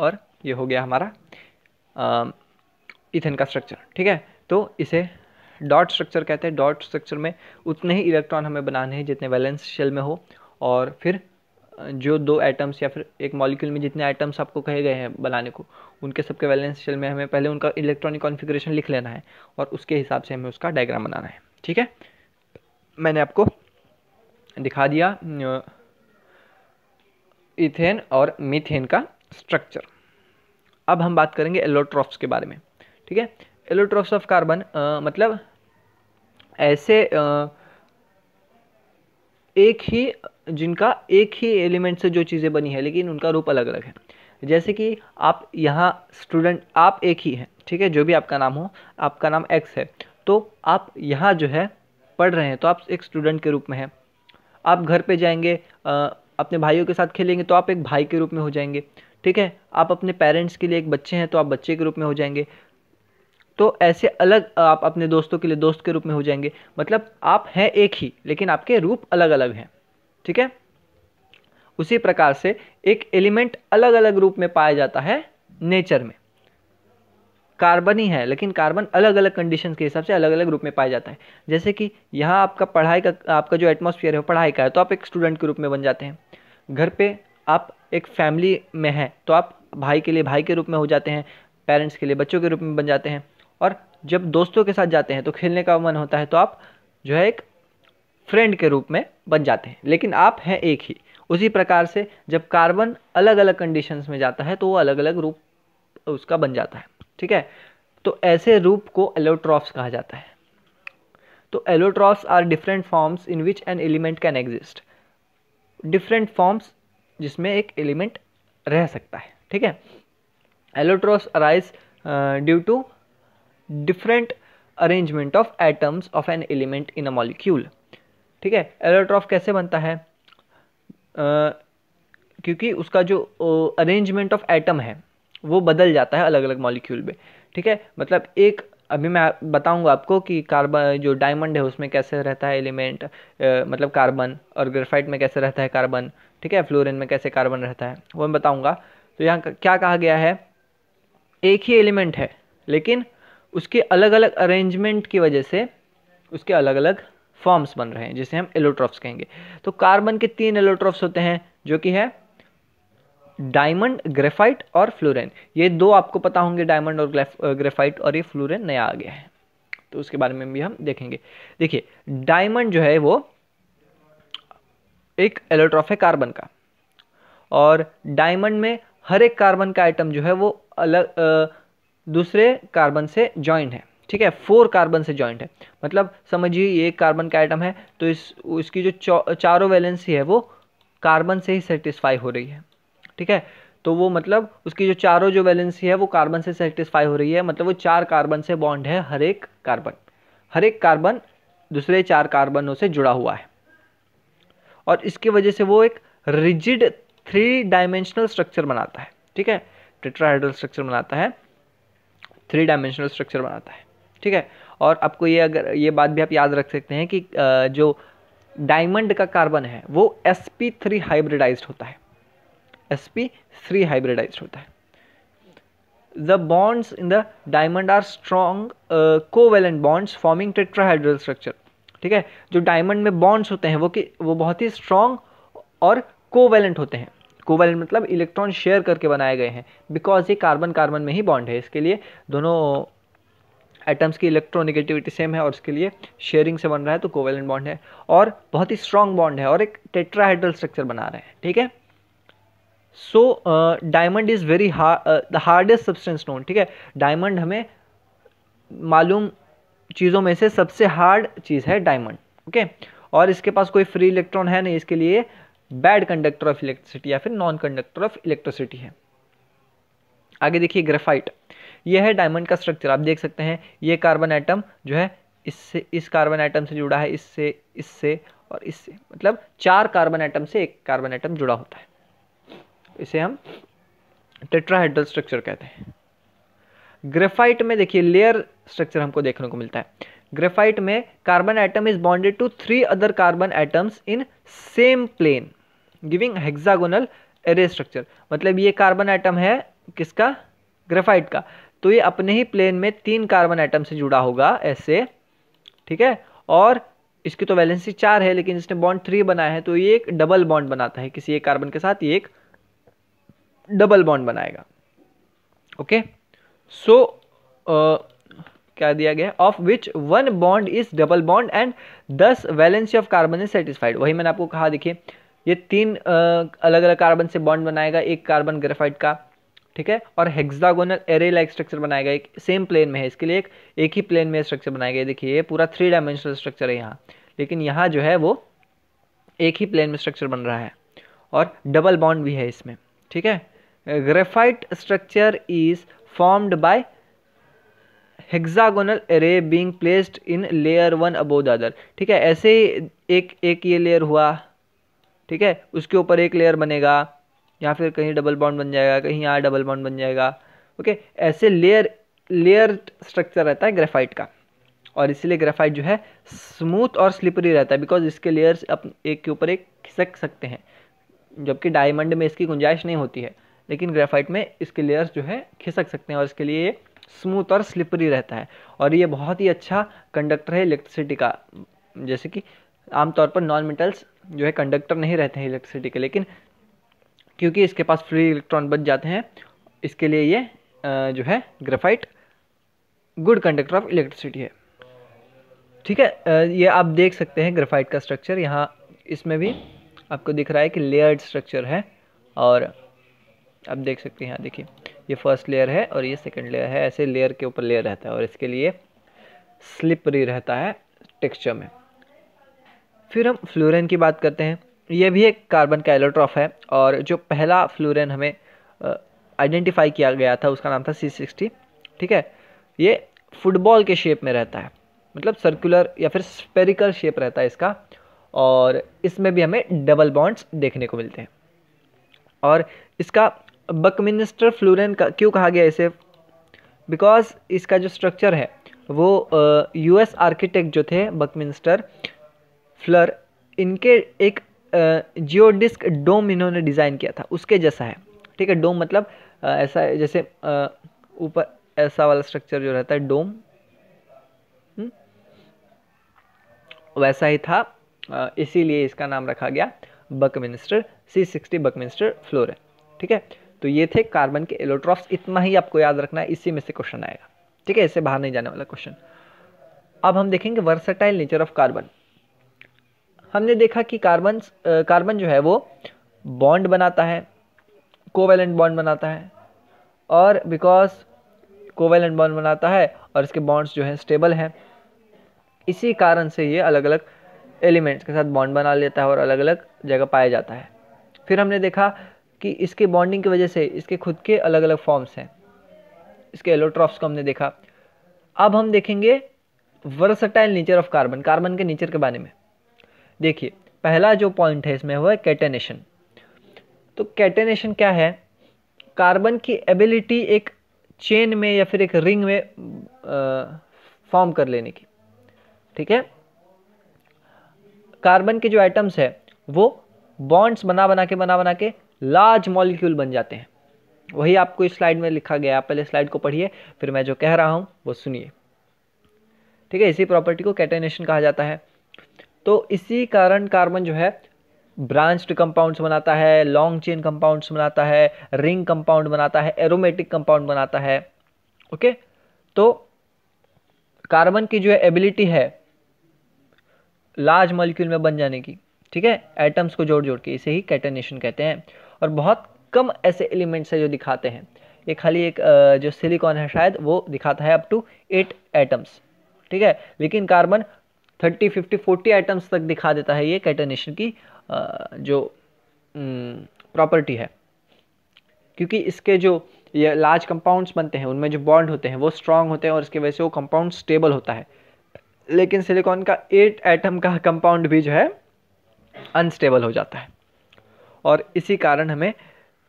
और ये हो गया हमारा इथेन का स्ट्रक्चर ठीक है तो इसे डॉट स्ट्रक्चर कहते हैं डॉट स्ट्रक्चर में उतने ही इलेक्ट्रॉन हमें बनाने हैं जितने वैलेंस शेल में हो और फिर जो दो एटम्स या फिर एक मॉलिक्यूल में जितने एटम्स आपको कहे गए हैं बनाने को उनके सबके वैलेंस शेल में हमें पहले उनका इलेक्ट्रॉनिक कॉन्फिग्रेशन लिख लेना है और उसके हिसाब से हमें उसका डायग्राम बनाना है ठीक है मैंने आपको दिखा दिया इथेन और मीथेन का स्ट्रक्चर अब हम बात करेंगे एलोट्रॉफ्स के बारे में ठीक है एलोट्रॉफ्स ऑफ कार्बन मतलब ऐसे एक ही जिनका एक ही एलिमेंट से जो चीज़ें बनी है लेकिन उनका रूप अलग अलग है जैसे कि आप यहाँ स्टूडेंट आप एक ही हैं ठीक है जो भी आपका नाम हो आपका नाम एक्स है तो आप यहाँ जो है पढ़ रहे हैं तो आप एक स्टूडेंट के रूप में हैं आप घर पे जाएंगे आ, अपने भाइयों के साथ खेलेंगे तो आप एक भाई के रूप में हो जाएंगे ठीक है आप अपने पेरेंट्स के लिए एक बच्चे हैं तो आप बच्चे के रूप में हो जाएंगे तो ऐसे अलग आप अपने दोस्तों के लिए दोस्त के रूप में हो जाएंगे मतलब आप हैं एक ही लेकिन आपके रूप अलग अलग हैं ठीक है उसी प्रकार से एक एलिमेंट अलग अलग रूप में पाया जाता है नेचर में कार्बन ही है लेकिन कार्बन अलग अलग कंडीशन के हिसाब से अलग अलग रूप में पाया जाता है जैसे कि यहाँ आपका पढ़ाई का आपका जो एटमोसफियर है पढ़ाई का है तो आप एक स्टूडेंट के रूप में बन जाते हैं घर पे आप एक फैमिली में हैं तो आप भाई के लिए भाई के रूप में हो जाते हैं पेरेंट्स के लिए बच्चों के रूप में बन जाते हैं और जब दोस्तों के साथ जाते हैं तो खेलने का मन होता है तो आप जो है एक फ्रेंड के रूप में बन जाते हैं लेकिन आप हैं एक ही उसी प्रकार से जब कार्बन अलग अलग कंडीशंस में जाता है तो वो अलग अलग रूप उसका बन जाता है ठीक है तो ऐसे रूप को एलोट्रॉफ्स कहा जाता है तो allotropes are different forms in which an element can exist different forms जिसमें एक एलिमेंट रह सकता है ठीक है allotropes arise due to different arrangement of atoms of an element in a molecule ठीक है एलोट्रॉफ कैसे बनता है आ, क्योंकि उसका जो अरेंजमेंट ऑफ एटम है वो बदल जाता है अलग अलग मॉलिक्यूल में ठीक है मतलब एक अभी मैं बताऊंगा आपको कि कार्बन जो डायमंड है उसमें कैसे रहता है एलिमेंट मतलब कार्बन और ग्रेफाइट में कैसे रहता है कार्बन ठीक है फ्लोरिन में कैसे कार्बन रहता है वो मैं बताऊंगा तो यहाँ क्या कहा गया है एक ही एलिमेंट है लेकिन उसके अलग अलग अरेंजमेंट की वजह से उसके अलग अलग फॉर्म्स बन रहे हैं जिसे हम एलोट्रॉफ्स कहेंगे तो कार्बन के तीन एलोट्रॉफ्स होते हैं जो कि है डायमंड ग्रेफाइट और फ्लोरेन ये दो आपको पता होंगे डायमंड और ग्रेफाइट और ये फ्लोरेन नया आ गया है तो उसके बारे में भी हम देखेंगे देखिए डायमंड जो है वो एक एलोट्रॉफ है कार्बन का और डायमंड में हर एक कार्बन का आइटम जो है वो अलग दूसरे कार्बन से जॉइंट है ठीक है फोर कार्बन से जॉइंट है मतलब समझिए ये कार्बन का आइटम है तो इस इसकी जो चारों वैलेंसी है वो कार्बन से ही सेटिस्फाई हो रही है ठीक है तो वो मतलब उसकी जो चारों जो वैलेंसी है वो कार्बन से सेटिस्फाई हो रही है मतलब वो चार कार्बन से बॉन्ड है हर एक कार्बन हर एक कार्बन दूसरे चार कार्बनों से जुड़ा हुआ है और इसकी वजह से वो एक रिजिड थ्री डायमेंशनल स्ट्रक्चर बनाता है ठीक है टेट्राहाइड्रल स्ट्रक्चर बनाता है थ्री डायमेंशनल स्ट्रक्चर बनाता है ठीक है और आपको ये अगर ये बात भी आप याद रख सकते हैं कि जो डायमंड का कार्बन है वो एस पी थ्री हाइब्रिडाइज होता है एस पी थ्री हाइब्रिडाइज होता है the bonds in the diamond are strong covalent bonds forming forming structure ठीक है जो डायमंड में बॉन्ड्स होते हैं वो कि वो बहुत ही स्ट्रॉन्ग और कोवेलेंट होते हैं कोवेलेंट मतलब इलेक्ट्रॉन शेयर करके बनाए गए हैं बिकॉज ये कार्बन कार्बन में ही बॉन्ड है इसके लिए दोनों एटम्स की इलेक्ट्रोनिगेटिविटी सेम है और इसके लिए शेयरिंग से बन रहा है तो कोवेलेंट बॉन्ड है और बहुत ही स्ट्रॉन्ग बॉन्ड है और एक टेट्राहाइड्रल स्ट्रक्चर बना रहे हैं ठीक है so diamond is very hard the hardest substance known ठीक है डायमंड हमें मालूम चीज़ों में से सबसे हार्ड चीज़ है डायमंड ओके okay? और इसके पास कोई फ्री इलेक्ट्रॉन है नहीं इसके लिए बैड कंडक्टर ऑफ इलेक्ट्रिसिटी या फिर नॉन कंडक्टर ऑफ इलेक्ट्रिसिटी है आगे देखिए ग्रेफाइट यह है डायमंड का स्ट्रक्चर आप देख सकते हैं ये कार्बन आइटम जो है इससे इस कार्बन आइटम से जुड़ा है इससे इससे और इससे मतलब चार कार्बन आइटम से एक कार्बन आइटम जुड़ा होता है इसे हम टेट्राहेड्रल स्ट्रक्चर कहते हैं ग्रेफाइट में देखिए लेयर स्ट्रक्चर हमको देखने को मिलता है ग्रेफाइट में carbon atom is bonded to three other carbon atoms in same plane giving hexagonal array structure मतलब ये कार्बन आइटम है किसका ग्रेफाइट का तो ये अपने ही प्लेन में तीन कार्बन आइटम से जुड़ा होगा ऐसे ठीक है और इसकी तो वैलेंसी चार है लेकिन इसने बॉन्ड थ्री बनाया है तो ये एक डबल बॉन्ड बनाता है किसी एक कार्बन के साथ ये एक डबल बॉन्ड बनाएगा ओके सो क्या दिया गया of which one bond is double bond and thus valency of carbon is satisfied वही मैंने आपको कहा देखिए ये तीन अलग अलग कार्बन से बॉन्ड बनाएगा एक कार्बन ग्रेफाइट का ठीक है और हेक्सागोनल एरे लाइक स्ट्रक्चर बनाएगा एक सेम प्लेन में है इसके लिए एक एक ही प्लेन में स्ट्रक्चर बनाएगा देखिए ये पूरा थ्री डायमेंशनल स्ट्रक्चर है यहाँ लेकिन यहाँ जो है वो एक ही प्लेन में स्ट्रक्चर बन रहा है और डबल बॉन्ड भी है इसमें ठीक है graphite structure is formed by hexagonal array being placed in layer one above the other ठीक है ऐसे एक एक ये लेयर हुआ ठीक है उसके ऊपर एक लेयर बनेगा या फिर कहीं डबल बाउंड बन जाएगा कहीं यहाँ डबल बाउंड बन जाएगा ओके ऐसे लेयर लेयर स्ट्रक्चर रहता है ग्रेफाइट का और इसलिए ग्रेफाइट जो है स्मूथ और स्लिपरी रहता है बिकॉज इसके लेयर्स अप एक के ऊपर एक खिसक सकते हैं जबकि डायमंड में इसकी गुंजाइश नहीं होती है लेकिन ग्रेफाइट में इसके लेयर्स जो है खिसक सकते हैं और इसके लिए ये स्मूथ और स्लिपरी रहता है और ये बहुत ही अच्छा कंडक्टर है इलेक्ट्रिसिटी का जैसे कि आमतौर पर नॉन मेटल्स जो है कंडक्टर नहीं रहते हैं इलेक्ट्रिसिटी के लेकिन क्योंकि इसके पास फ्री इलेक्ट्रॉन बच जाते हैं इसके लिए ये जो है graphite good conductor of electricity है ठीक है ये आप देख सकते हैं ग्रेफाइट का स्ट्रक्चर यहाँ इसमें भी आपको दिख रहा है कि लेयर्ड स्ट्रक्चर है और आप देख सकते हैं यहाँ देखिए ये फर्स्ट लेयर है और ये सेकंड लेयर है ऐसे लेयर के ऊपर लेयर रहता है और इसके लिए स्लिपरी रहता है टेक्सचर में फिर हम फ्लोरेन की बात करते हैं ये भी एक कार्बन का एलोट्रॉफ है और जो पहला फ्लोरेन हमें आइडेंटिफाई किया गया था उसका नाम था सी सिक्सटी ठीक है ये फुटबॉल के शेप में रहता है मतलब सर्कुलर या फिर स्पेरिकल शेप रहता है इसका और इसमें भी हमें डबल बॉन्ड्स देखने को मिलते हैं और इसका बकमिनिस्टर फ्लोरेन का क्यों कहा गया इसे बिकॉज इसका जो स्ट्रक्चर है वो यूएस आर्किटेक्ट जो थे बकमिनिस्टर फ्लर इनके एक जियोडिस्क डोम इन्होंने डिज़ाइन किया था उसके जैसा है ठीक है डोम मतलब ऐसा जैसे ऊपर ऐसा वाला स्ट्रक्चर जो रहता है डोम हम्म, वैसा ही था इसीलिए इसका नाम रखा गया बकमिनिस्टर सी सिक्सटी बकमिनिस्टर फ्लोर है ठीक है तो ये थे कार्बन के एलोट्रॉफ्स इतना ही आपको याद रखना है इसी में से क्वेश्चन आएगा ठीक है इससे बाहर नहीं जाने वाला क्वेश्चन अब हम देखेंगे वर्सेटाइल नेचर ऑफ कार्बन हमने देखा कि कार्बन कार्बन जो है वो बॉन्ड बनाता है कोवेलेंट बॉन्ड बनाता है और बिकॉज कोवेलेंट बॉन्ड बनाता है और इसके बॉन्ड्स जो हैं स्टेबल हैं इसी कारण से ये अलग अलग एलिमेंट्स के साथ बॉन्ड बना लेता है और अलग अलग जगह पाया जाता है फिर हमने देखा कि इसके बॉन्डिंग की वजह से इसके खुद के अलग अलग फॉर्म्स हैं इसके एलोट्रॉप्स को हमने देखा अब हम देखेंगे versatile nature of carbon carbon के नेचर के बारे में देखिए पहला जो पॉइंट है इसमें वो है कैटेनेशन तो कैटेनेशन क्या है कार्बन की एबिलिटी एक चेन में या फिर एक रिंग में फॉर्म कर लेने की ठीक है कार्बन के जो एटम्स है वो बॉन्ड्स बना बना के बना बना के लार्ज मॉलिक्यूल बन जाते हैं वही आपको इस स्लाइड में लिखा गया आप पहले स्लाइड को पढ़िए फिर मैं जो कह रहा हूँ वो सुनिए ठीक है इसी प्रॉपर्टी को कैटेनेशन कहा जाता है तो इसी कारण कार्बन जो है ब्रांच्ड कंपाउंड्स बनाता है लॉन्ग चेन कंपाउंड्स बनाता है रिंग कंपाउंड बनाता है एरोमेटिक कंपाउंड बनाता है ओके तो कार्बन की जो है एबिलिटी है लार्ज मॉलिक्यूल में बन जाने की ठीक है एटम्स को जोड़ जोड़ के इसे ही कैटनेशन कहते हैं और बहुत कम ऐसे एलिमेंट्स है जो दिखाते हैं ये खाली एक जो सिलिकॉन है शायद वो दिखाता है अप टू एट एटम्स ठीक है लेकिन carbon thirty fifty forty atoms तक दिखा देता है ये कैटनेशन की जो प्रॉपर्टी है क्योंकि इसके जो ये लार्ज कंपाउंड्स बनते हैं उनमें जो बॉन्ड होते हैं वो स्ट्रांग होते हैं और इसके वजह से वो कंपाउंड स्टेबल होता है लेकिन सिलिकॉन का एट एटम का कंपाउंड भी जो है अनस्टेबल हो जाता है और इसी कारण हमें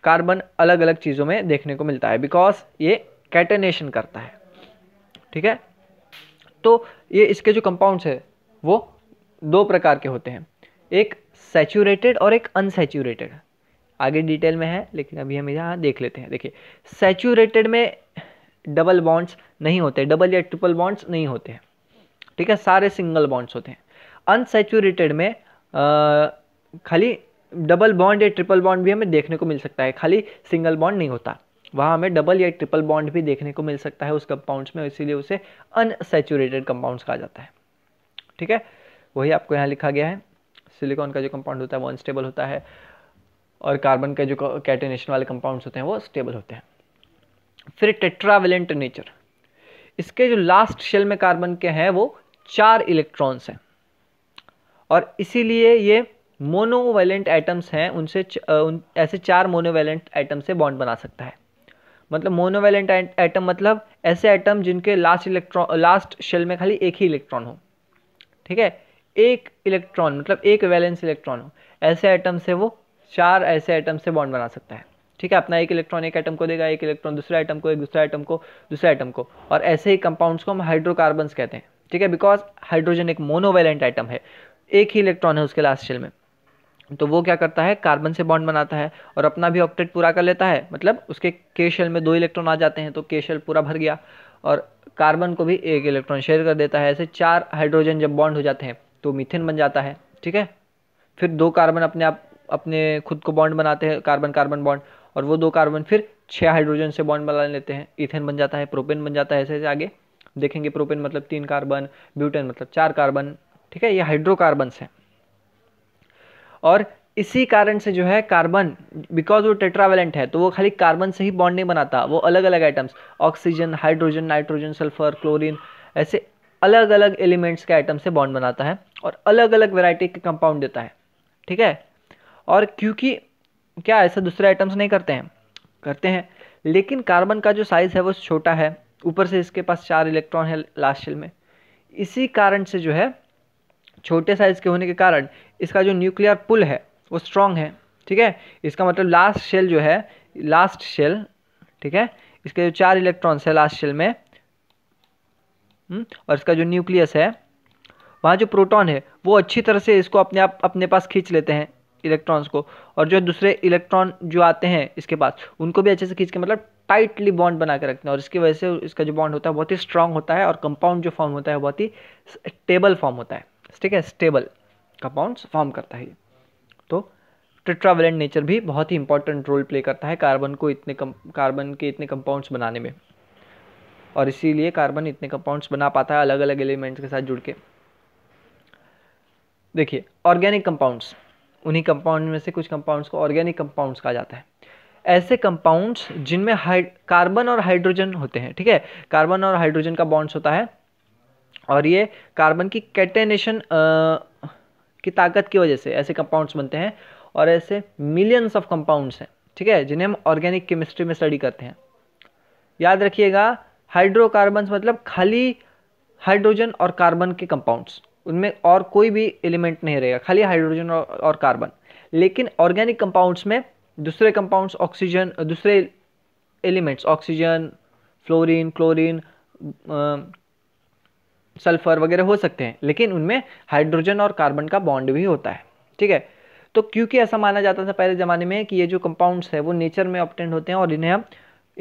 कार्बन अलग अलग चीज़ों में देखने को मिलता है बिकॉज ये कैटनेशन करता है ठीक है तो ये इसके जो कंपाउंड्स है वो दो प्रकार के होते हैं एक सेचूरेटेड और एक अनसेचूरेटेड आगे डिटेल में है लेकिन अभी हम यहाँ देख लेते हैं देखिए सेचूरेटेड में डबल बॉन्ड्स नहीं होते डबल या ट्रिपल बॉन्ड्स नहीं होते हैं ठीक है सारे सिंगल बॉन्ड्स होते हैं अनसेचूरेटेड में आ, खाली डबल बॉन्ड या ट्रिपल बॉन्ड भी हमें देखने को मिल सकता है खाली सिंगल बॉन्ड नहीं होता वहाँ हमें डबल या ट्रिपल बॉन्ड भी देखने को मिल सकता है उस कंपाउंड्स में इसीलिए उसे अनसेचूरेटेड कंपाउंड्स कहा जाता है ठीक है वही आपको यहाँ लिखा गया है सिलिकॉन का जो कंपाउंड होता है वो अनस्टेबल होता है और कार्बन का जो कैटेनेशन वाले कंपाउंड्स होते हैं वो स्टेबल होते हैं फिर टेट्रावेलेंट नेचर इसके जो लास्ट शेल में कार्बन के हैं वो चार इलेक्ट्रॉन्स हैं और इसीलिए ये मोनोवेलेंट एटम्स हैं उनसे च, उन, ऐसे चार मोनोवेलेंट एटम से बॉन्ड बना सकता है मतलब मोनोवेलेंट एटम मतलब ऐसे एटम जिनके लास्ट इलेक्ट्रॉन लास्ट शेल में खाली एक ही इलेक्ट्रॉन हो ठीक है एक इलेक्ट्रॉन मतलब एक वैलेंस इलेक्ट्रॉन हो ऐसे आइटम से वो चार ऐसे आइटम से बॉन्ड बना सकता है ठीक है अपना एक इलेक्ट्रॉन एक आइटम को देगा एक इलेक्ट्रॉन दूसरे आइटम को एक दूसरे आइटम को दूसरे आइटम को और ऐसे ही कंपाउंड्स को हम हाइड्रोकार्बन कहते हैं ठीक है बिकॉज हाइड्रोजन एक मोनोवेलेंट आइटम है एक ही इलेक्ट्रॉन है उसके लास्ट शेल में तो वो क्या करता है कार्बन से बॉन्ड बनाता है और अपना भी ऑक्टेट पूरा कर लेता है मतलब उसके के शेल में दो इलेक्ट्रॉन आ जाते हैं तो के शेल पूरा भर गया और कार्बन को भी एक इलेक्ट्रॉन शेयर कर देता है ऐसे चार हाइड्रोजन जब बॉन्ड हो जाते हैं तो मीथेन बन जाता है ठीक है फिर दो कार्बन अपने आप अपने खुद को बॉन्ड बनाते हैं कार्बन कार्बन बॉन्ड और वो दो कार्बन फिर छः हाइड्रोजन से बॉन्ड बना लेते हैं इथेन बन जाता है प्रोपेन बन जाता है ऐसे ऐसे आगे देखेंगे प्रोपेन मतलब तीन कार्बन ब्यूटेन मतलब चार कार्बन ठीक है ये हाइड्रोकार्बन हैं और इसी कारण से जो है कार्बन बिकॉज वो टेट्रावेलेंट है तो वो खाली कार्बन से ही बॉन्ड नहीं बनाता वो अलग अलग atoms oxygen hydrogen nitrogen sulphur chlorine ऐसे अलग अलग एलिमेंट्स के आइटम से बॉन्ड बनाता है और अलग अलग वेराइटी के कंपाउंड देता है ठीक है और क्योंकि क्या ऐसा दूसरे आइटम्स नहीं करते हैं करते हैं लेकिन कार्बन का जो साइज़ है वो छोटा है ऊपर से इसके पास चार इलेक्ट्रॉन है लास्ट शेल में इसी कारण से जो है छोटे साइज़ के होने के कारण इसका जो न्यूक्लियर पुल है वो स्ट्रॉन्ग है ठीक है इसका मतलब लास्ट शेल जो है लास्ट शेल ठीक है इसके जो चार इलेक्ट्रॉन्स है लास्ट शेल में हम्म, और इसका जो न्यूक्लियस है वहाँ जो प्रोटॉन है वो अच्छी तरह से इसको अपने आप अपने पास खींच लेते हैं इलेक्ट्रॉन्स को और जो दूसरे इलेक्ट्रॉन जो आते हैं इसके पास उनको भी अच्छे से खींच के मतलब टाइटली बॉन्ड बना के रखते हैं और इसकी वजह से इसका जो बॉन्ड होता है बहुत ही स्ट्रांग होता है और कंपाउंड जो फॉर्म होता है बहुत ही स्टेबल फॉर्म होता है ठीक है स्टेबल कंपाउंड फॉर्म करता है टेट्रावेलेंट नेचर भी बहुत ही इंपॉर्टेंट रोल प्ले करता है कार्बन को इतने कम कार्बन के इतने कंपाउंड्स बनाने में और इसीलिए कार्बन इतने कंपाउंड्स बना पाता है अलग अलग एलिमेंट्स के साथ जुड़ के देखिए ऑर्गेनिक कंपाउंड्स उन्हीं कंपाउंड में से कुछ कंपाउंड्स को ऑर्गेनिक कंपाउंड्स कहा जाता है ऐसे कंपाउंड्स जिनमें कार्बन और हाइड्रोजन होते हैं ठीक है कार्बन और हाइड्रोजन का बॉन्ड्स होता है और ये कार्बन की कैटेनेशन की ताकत की वजह से ऐसे कंपाउंड्स बनते हैं और ऐसे मिलियंस ऑफ कंपाउंड्स हैं ठीक है जिन्हें हम ऑर्गेनिक केमिस्ट्री में स्टडी करते हैं याद रखिएगा हाइड्रोकार्बन्स मतलब खाली हाइड्रोजन और कार्बन के कंपाउंड्स उनमें और कोई भी एलिमेंट नहीं रहेगा खाली हाइड्रोजन और, और कार्बन लेकिन ऑर्गेनिक कंपाउंड्स में दूसरे कंपाउंड्स ऑक्सीजन दूसरे elements oxygen fluorine chlorine sulphur वगैरह हो सकते हैं लेकिन उनमें हाइड्रोजन और कार्बन का बॉन्ड भी होता है ठीक है तो क्योंकि ऐसा माना जाता था पहले ज़माने में कि ये जो कंपाउंड्स है वो नेचर में ऑप्टेंड होते हैं और इन्हें हम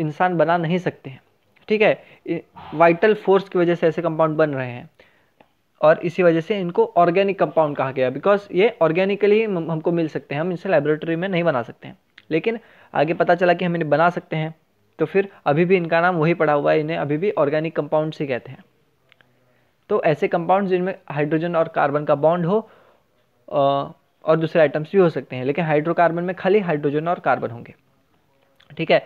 इंसान बना नहीं सकते हैं ठीक है वाइटल फोर्स की वजह से ऐसे कंपाउंड बन रहे हैं और इसी वजह से इनको ऑर्गेनिक कंपाउंड कहा गया बिकॉज ये ऑर्गेनिकली हमको मिल सकते हैं हम इनसे लेबोरेटरी में नहीं बना सकते हैं लेकिन आगे पता चला कि हम इन्हें बना सकते हैं तो फिर अभी भी इनका नाम वही पड़ा हुआ है इन्हें अभी भी ऑर्गेनिक कंपाउंड ही कहते हैं तो ऐसे कंपाउंड जिनमें हाइड्रोजन और कार्बन का बॉन्ड हो और दूसरे आइटम्स भी हो सकते हैं लेकिन हाइड्रोकार्बन में खाली हाइड्रोजन और कार्बन होंगे ठीक है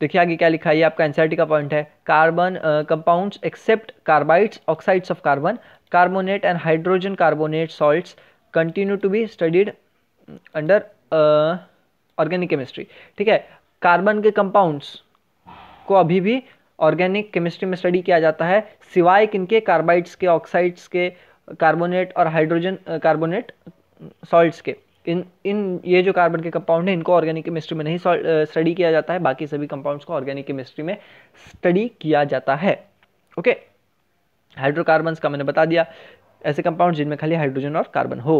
देखिए आगे क्या लिखा है ये आपका एनसीईआरटी का पॉइंट है carbon compounds except carbides oxides of carbon carbonate and hydrogen carbonate salts continue to be studied under organic chemistry ठीक है कार्बन के कंपाउंड्स को अभी भी ऑर्गेनिक केमिस्ट्री में स्टडी किया जाता है सिवाय किनके कार्बाइड्स के ऑक्साइड्स के कार्बोनेट और हाइड्रोजन कार्बोनेट सॉल्ट्स के इन इन ये जो कार्बन के कंपाउंड हैं इनको ऑर्गेनिक केमिस्ट्री में नहीं स्टडी किया जाता है बाकी सभी कंपाउंड्स को ऑर्गेनिक केमिस्ट्री में स्टडी किया जाता है ओके हाइड्रोकार्बन का मैंने बता दिया ऐसे कंपाउंड जिनमें खाली हाइड्रोजन और कार्बन हो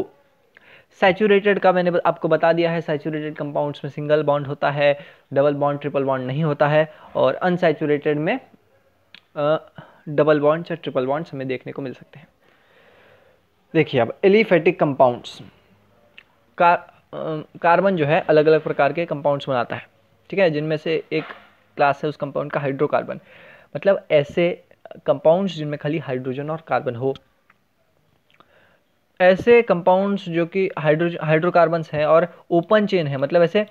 सैचुरेटेड का मैंने आपको बता दिया है सैचुरेटेड कंपाउंड्स में सिंगल बॉन्ड होता है डबल बॉन्ड ट्रिपल बॉन्ड नहीं होता है और अनसैचुरेटेड में डबल बॉन्ड्स या ट्रिपल बॉन्ड्स हमें देखने को मिल सकते हैं देखिए अब एलिफेटिक कंपाउंड्स कार्बन जो है अलग अलग प्रकार के कंपाउंड्स बनाता है ठीक है जिनमें से एक क्लास है उस कंपाउंड का हाइड्रोकार्बन मतलब ऐसे कंपाउंड्स जिनमें खाली हाइड्रोजन और कार्बन हो ऐसे कंपाउंड्स जो कि हाइड्रोजन हाइड्रोकार्बन्स हैं और ओपन चेन है मतलब ऐसे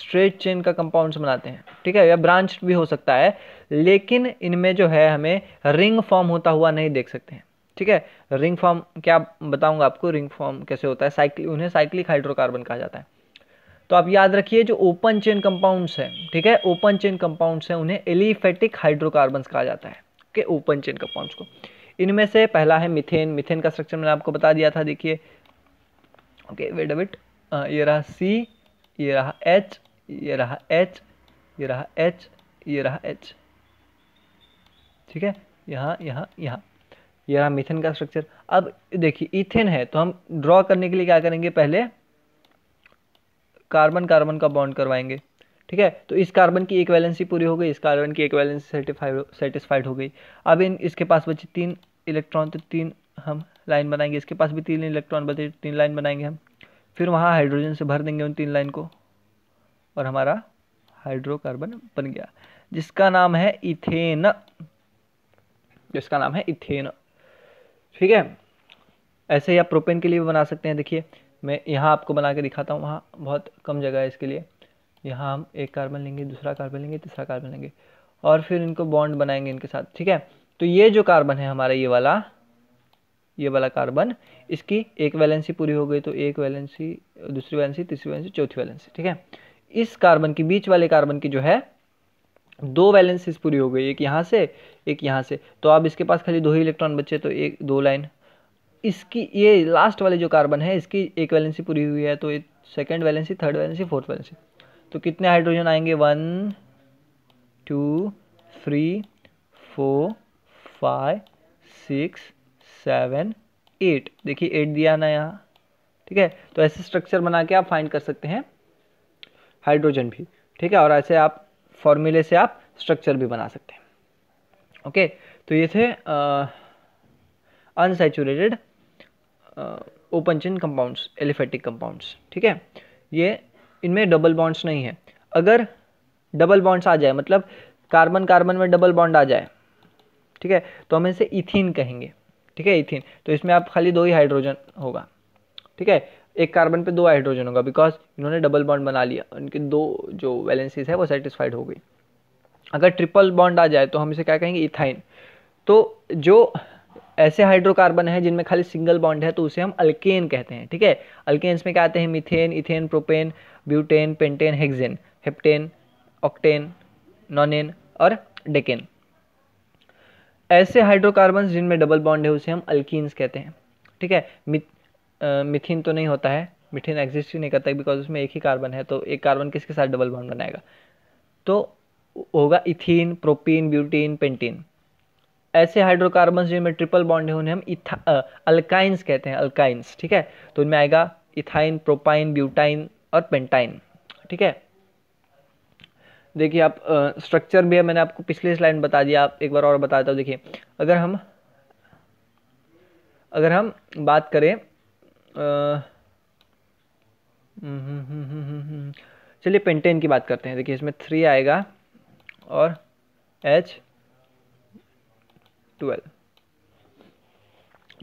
स्ट्रेट चेन का कंपाउंड्स बनाते हैं ठीक है या ब्रांच भी हो सकता है लेकिन इनमें जो है हमें रिंग फॉर्म होता हुआ नहीं देख सकते हैं ठीक है रिंग फॉर्म क्या बताऊंगा आपको रिंग फॉर्म कैसे होता है साइक्ल उन्हें साइक्लिक हाइड्रोकार्बन कहा जाता है तो आप याद रखिए जो ओपन चेन कंपाउंड्स हैं ठीक है ओपन चेन कंपाउंड्स हैं उन्हें एलिफेटिक हाइड्रोकार्बन कहा जाता है के ओपन चेन कंपाउंड्स को इनमें से पहला है मिथेन मिथेन का स्ट्रक्चर मैंने आपको बता दिया था देखिए ओके वेट अबिट ये रहा सी ये रहा एच ये रहा एच ये रहा एच ये रहा एच ठीक है यहाँ यहाँ यहाँ ये रहा मिथेन का स्ट्रक्चर अब देखिए इथेन है तो हम ड्रॉ करने के लिए क्या करेंगे पहले कार्बन कार्बन का बॉन्ड करवाएंगे ठीक है तो इस कार्बन की एक वैलेंसी पूरी हो गई इस कार्बन की एक वैलेंसी सेटिस्फाइड हो गई अब इन इसके पास बचे तीन इलेक्ट्रॉन तो तीन हम लाइन बनाएंगे इसके पास भी तीन इलेक्ट्रॉन बचे तीन लाइन बनाएंगे हम फिर वहाँ हाइड्रोजन से भर देंगे उन तीन लाइन को और हमारा हाइड्रोकार्बन बन गया जिसका नाम है इथेन जिसका नाम है इथेन ठीक है ऐसे ही आप प्रोपेन के लिए भी बना सकते हैं देखिए मैं यहाँ आपको बना के दिखाता हूँ वहाँ बहुत कम जगह है इसके लिए यहाँ हम एक कार्बन लेंगे दूसरा कार्बन लेंगे तीसरा कार्बन लेंगे और फिर इनको बॉन्ड बनाएंगे इनके साथ ठीक है तो ये जो कार्बन है हमारा ये वाला ये वाला कार्बन इसकी एक वैलेंसी पूरी हो गई तो एक वैलेंसी दूसरी वैलेंसी तीसरी वैलेंसी चौथी वैलेंसी ठीक है इस कार्बन की बीच वाले कार्बन की जो है दो बैलेंसेस पूरी हो गई एक यहाँ से एक यहाँ से तो अब इसके पास खाली दो ही इलेक्ट्रॉन बचे तो एक दो लाइन इसकी ये लास्ट वाले जो कार्बन है इसकी एक वैलेंसी पूरी हुई है तो ये second valency third valency fourth valency तो कितने हाइड्रोजन आएंगे one two three four five six seven eight देखिए एट दिया ना यहाँ ठीक है तो ऐसे स्ट्रक्चर बना के आप फाइंड कर सकते हैं हाइड्रोजन भी ठीक है और ऐसे आप फॉर्मूले से आप स्ट्रक्चर भी बना सकते हैं ओके तो ये थे unsaturated open chain compounds aliphatic compounds ठीक है ये इनमें डबल बॉन्ड्स नहीं है अगर डबल बॉन्ड्स आ जाए मतलब कार्बन कार्बन में डबल बॉन्ड आ जाए ठीक है तो हम इसे इथिन कहेंगे ठीक है इथिन तो इसमें आप खाली दो ही हाइड्रोजन होगा ठीक है एक कार्बन पे दो हाइड्रोजन होगा बिकॉज इन्होंने डबल बॉन्ड बना लिया उनके दो जो वैलेंसीज है वो सेटिस्फाइड हो गई अगर ट्रिपल बॉन्ड आ जाए तो हम इसे क्या कहेंगे इथाइन तो जो ऐसे हाइड्रोकार्बन है जिनमें खाली सिंगल बॉन्ड है तो उसे हम अल्केन कहते हैं ठीक है अल्केन्स में क्या आते हैं methane ethane propane butane pentane hexane heptane octane nonane और डेकेन ऐसे हाइड्रोकार्बन जिनमें डबल बॉन्ड है उसे हम अल्किन्स कहते हैं ठीक है मिथिन तो नहीं होता है मिथिन एग्जिस्ट ही नहीं करता बिकॉज उसमें एक ही कार्बन है तो एक कार्बन किसके साथ डबल बॉन्ड बनाएगा तो होगा इथिन प्रोपीन ब्यूटीन पेंटीन ऐसे हाइड्रोकार्बन जिनमें ट्रिपल बॉन्ड है उन्हें हम इथा अल्काइंस कहते हैं अल्काइंस ठीक है तो उनमें आएगा इथाइन प्रोपाइन ब्यूटाइन और पेंटाइन ठीक है देखिए आप स्ट्रक्चर भी है मैंने आपको पिछले स्लाइड में बता दिया आप एक बार और बताता हूँ देखिए अगर हम अगर हम बात करें हम्म, हम्म, हम्म, चलिए पेंटेन की बात करते हैं देखिए इसमें थ्री आएगा और एच ट्वेल्व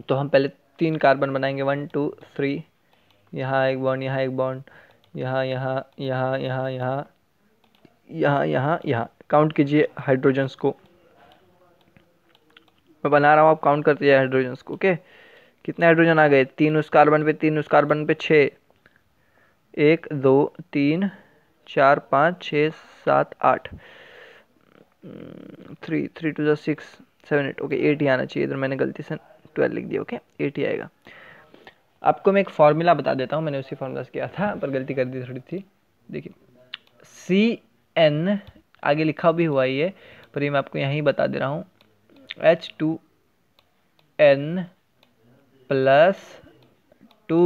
तो हम पहले तीन कार्बन बनाएंगे वन टू थ्री यहाँ एक बॉन्ड यहाँ एक बॉन्ड यहाँ यहाँ यहाँ यहाँ यहाँ यहाँ यहाँ यहाँ काउंट कीजिए हाइड्रोजन्स को मैं बना रहा हूँ आप काउंट करते जाए हाइड्रोजन्स को ओके okay? कितने हाइड्रोजन आ गए तीन उस कार्बन पे तीन उस कार्बन पे छः एक दो तीन चार पाँच छः सात आठ थ्री थ्री टू जो six seven eight okay eight ही आना चाहिए इधर मैंने गलती से ट्वेल्व लिख दिया ओके एट ही आएगा आपको मैं एक फार्मूला बता देता हूँ मैंने उसी फार्मूला से किया था पर गलती कर दी थोड़ी थी देखिए सी एन आगे लिखा भी हुआ ही है पर ये मैं आपको यहाँ ही बता दे रहा हूँ H two n plus two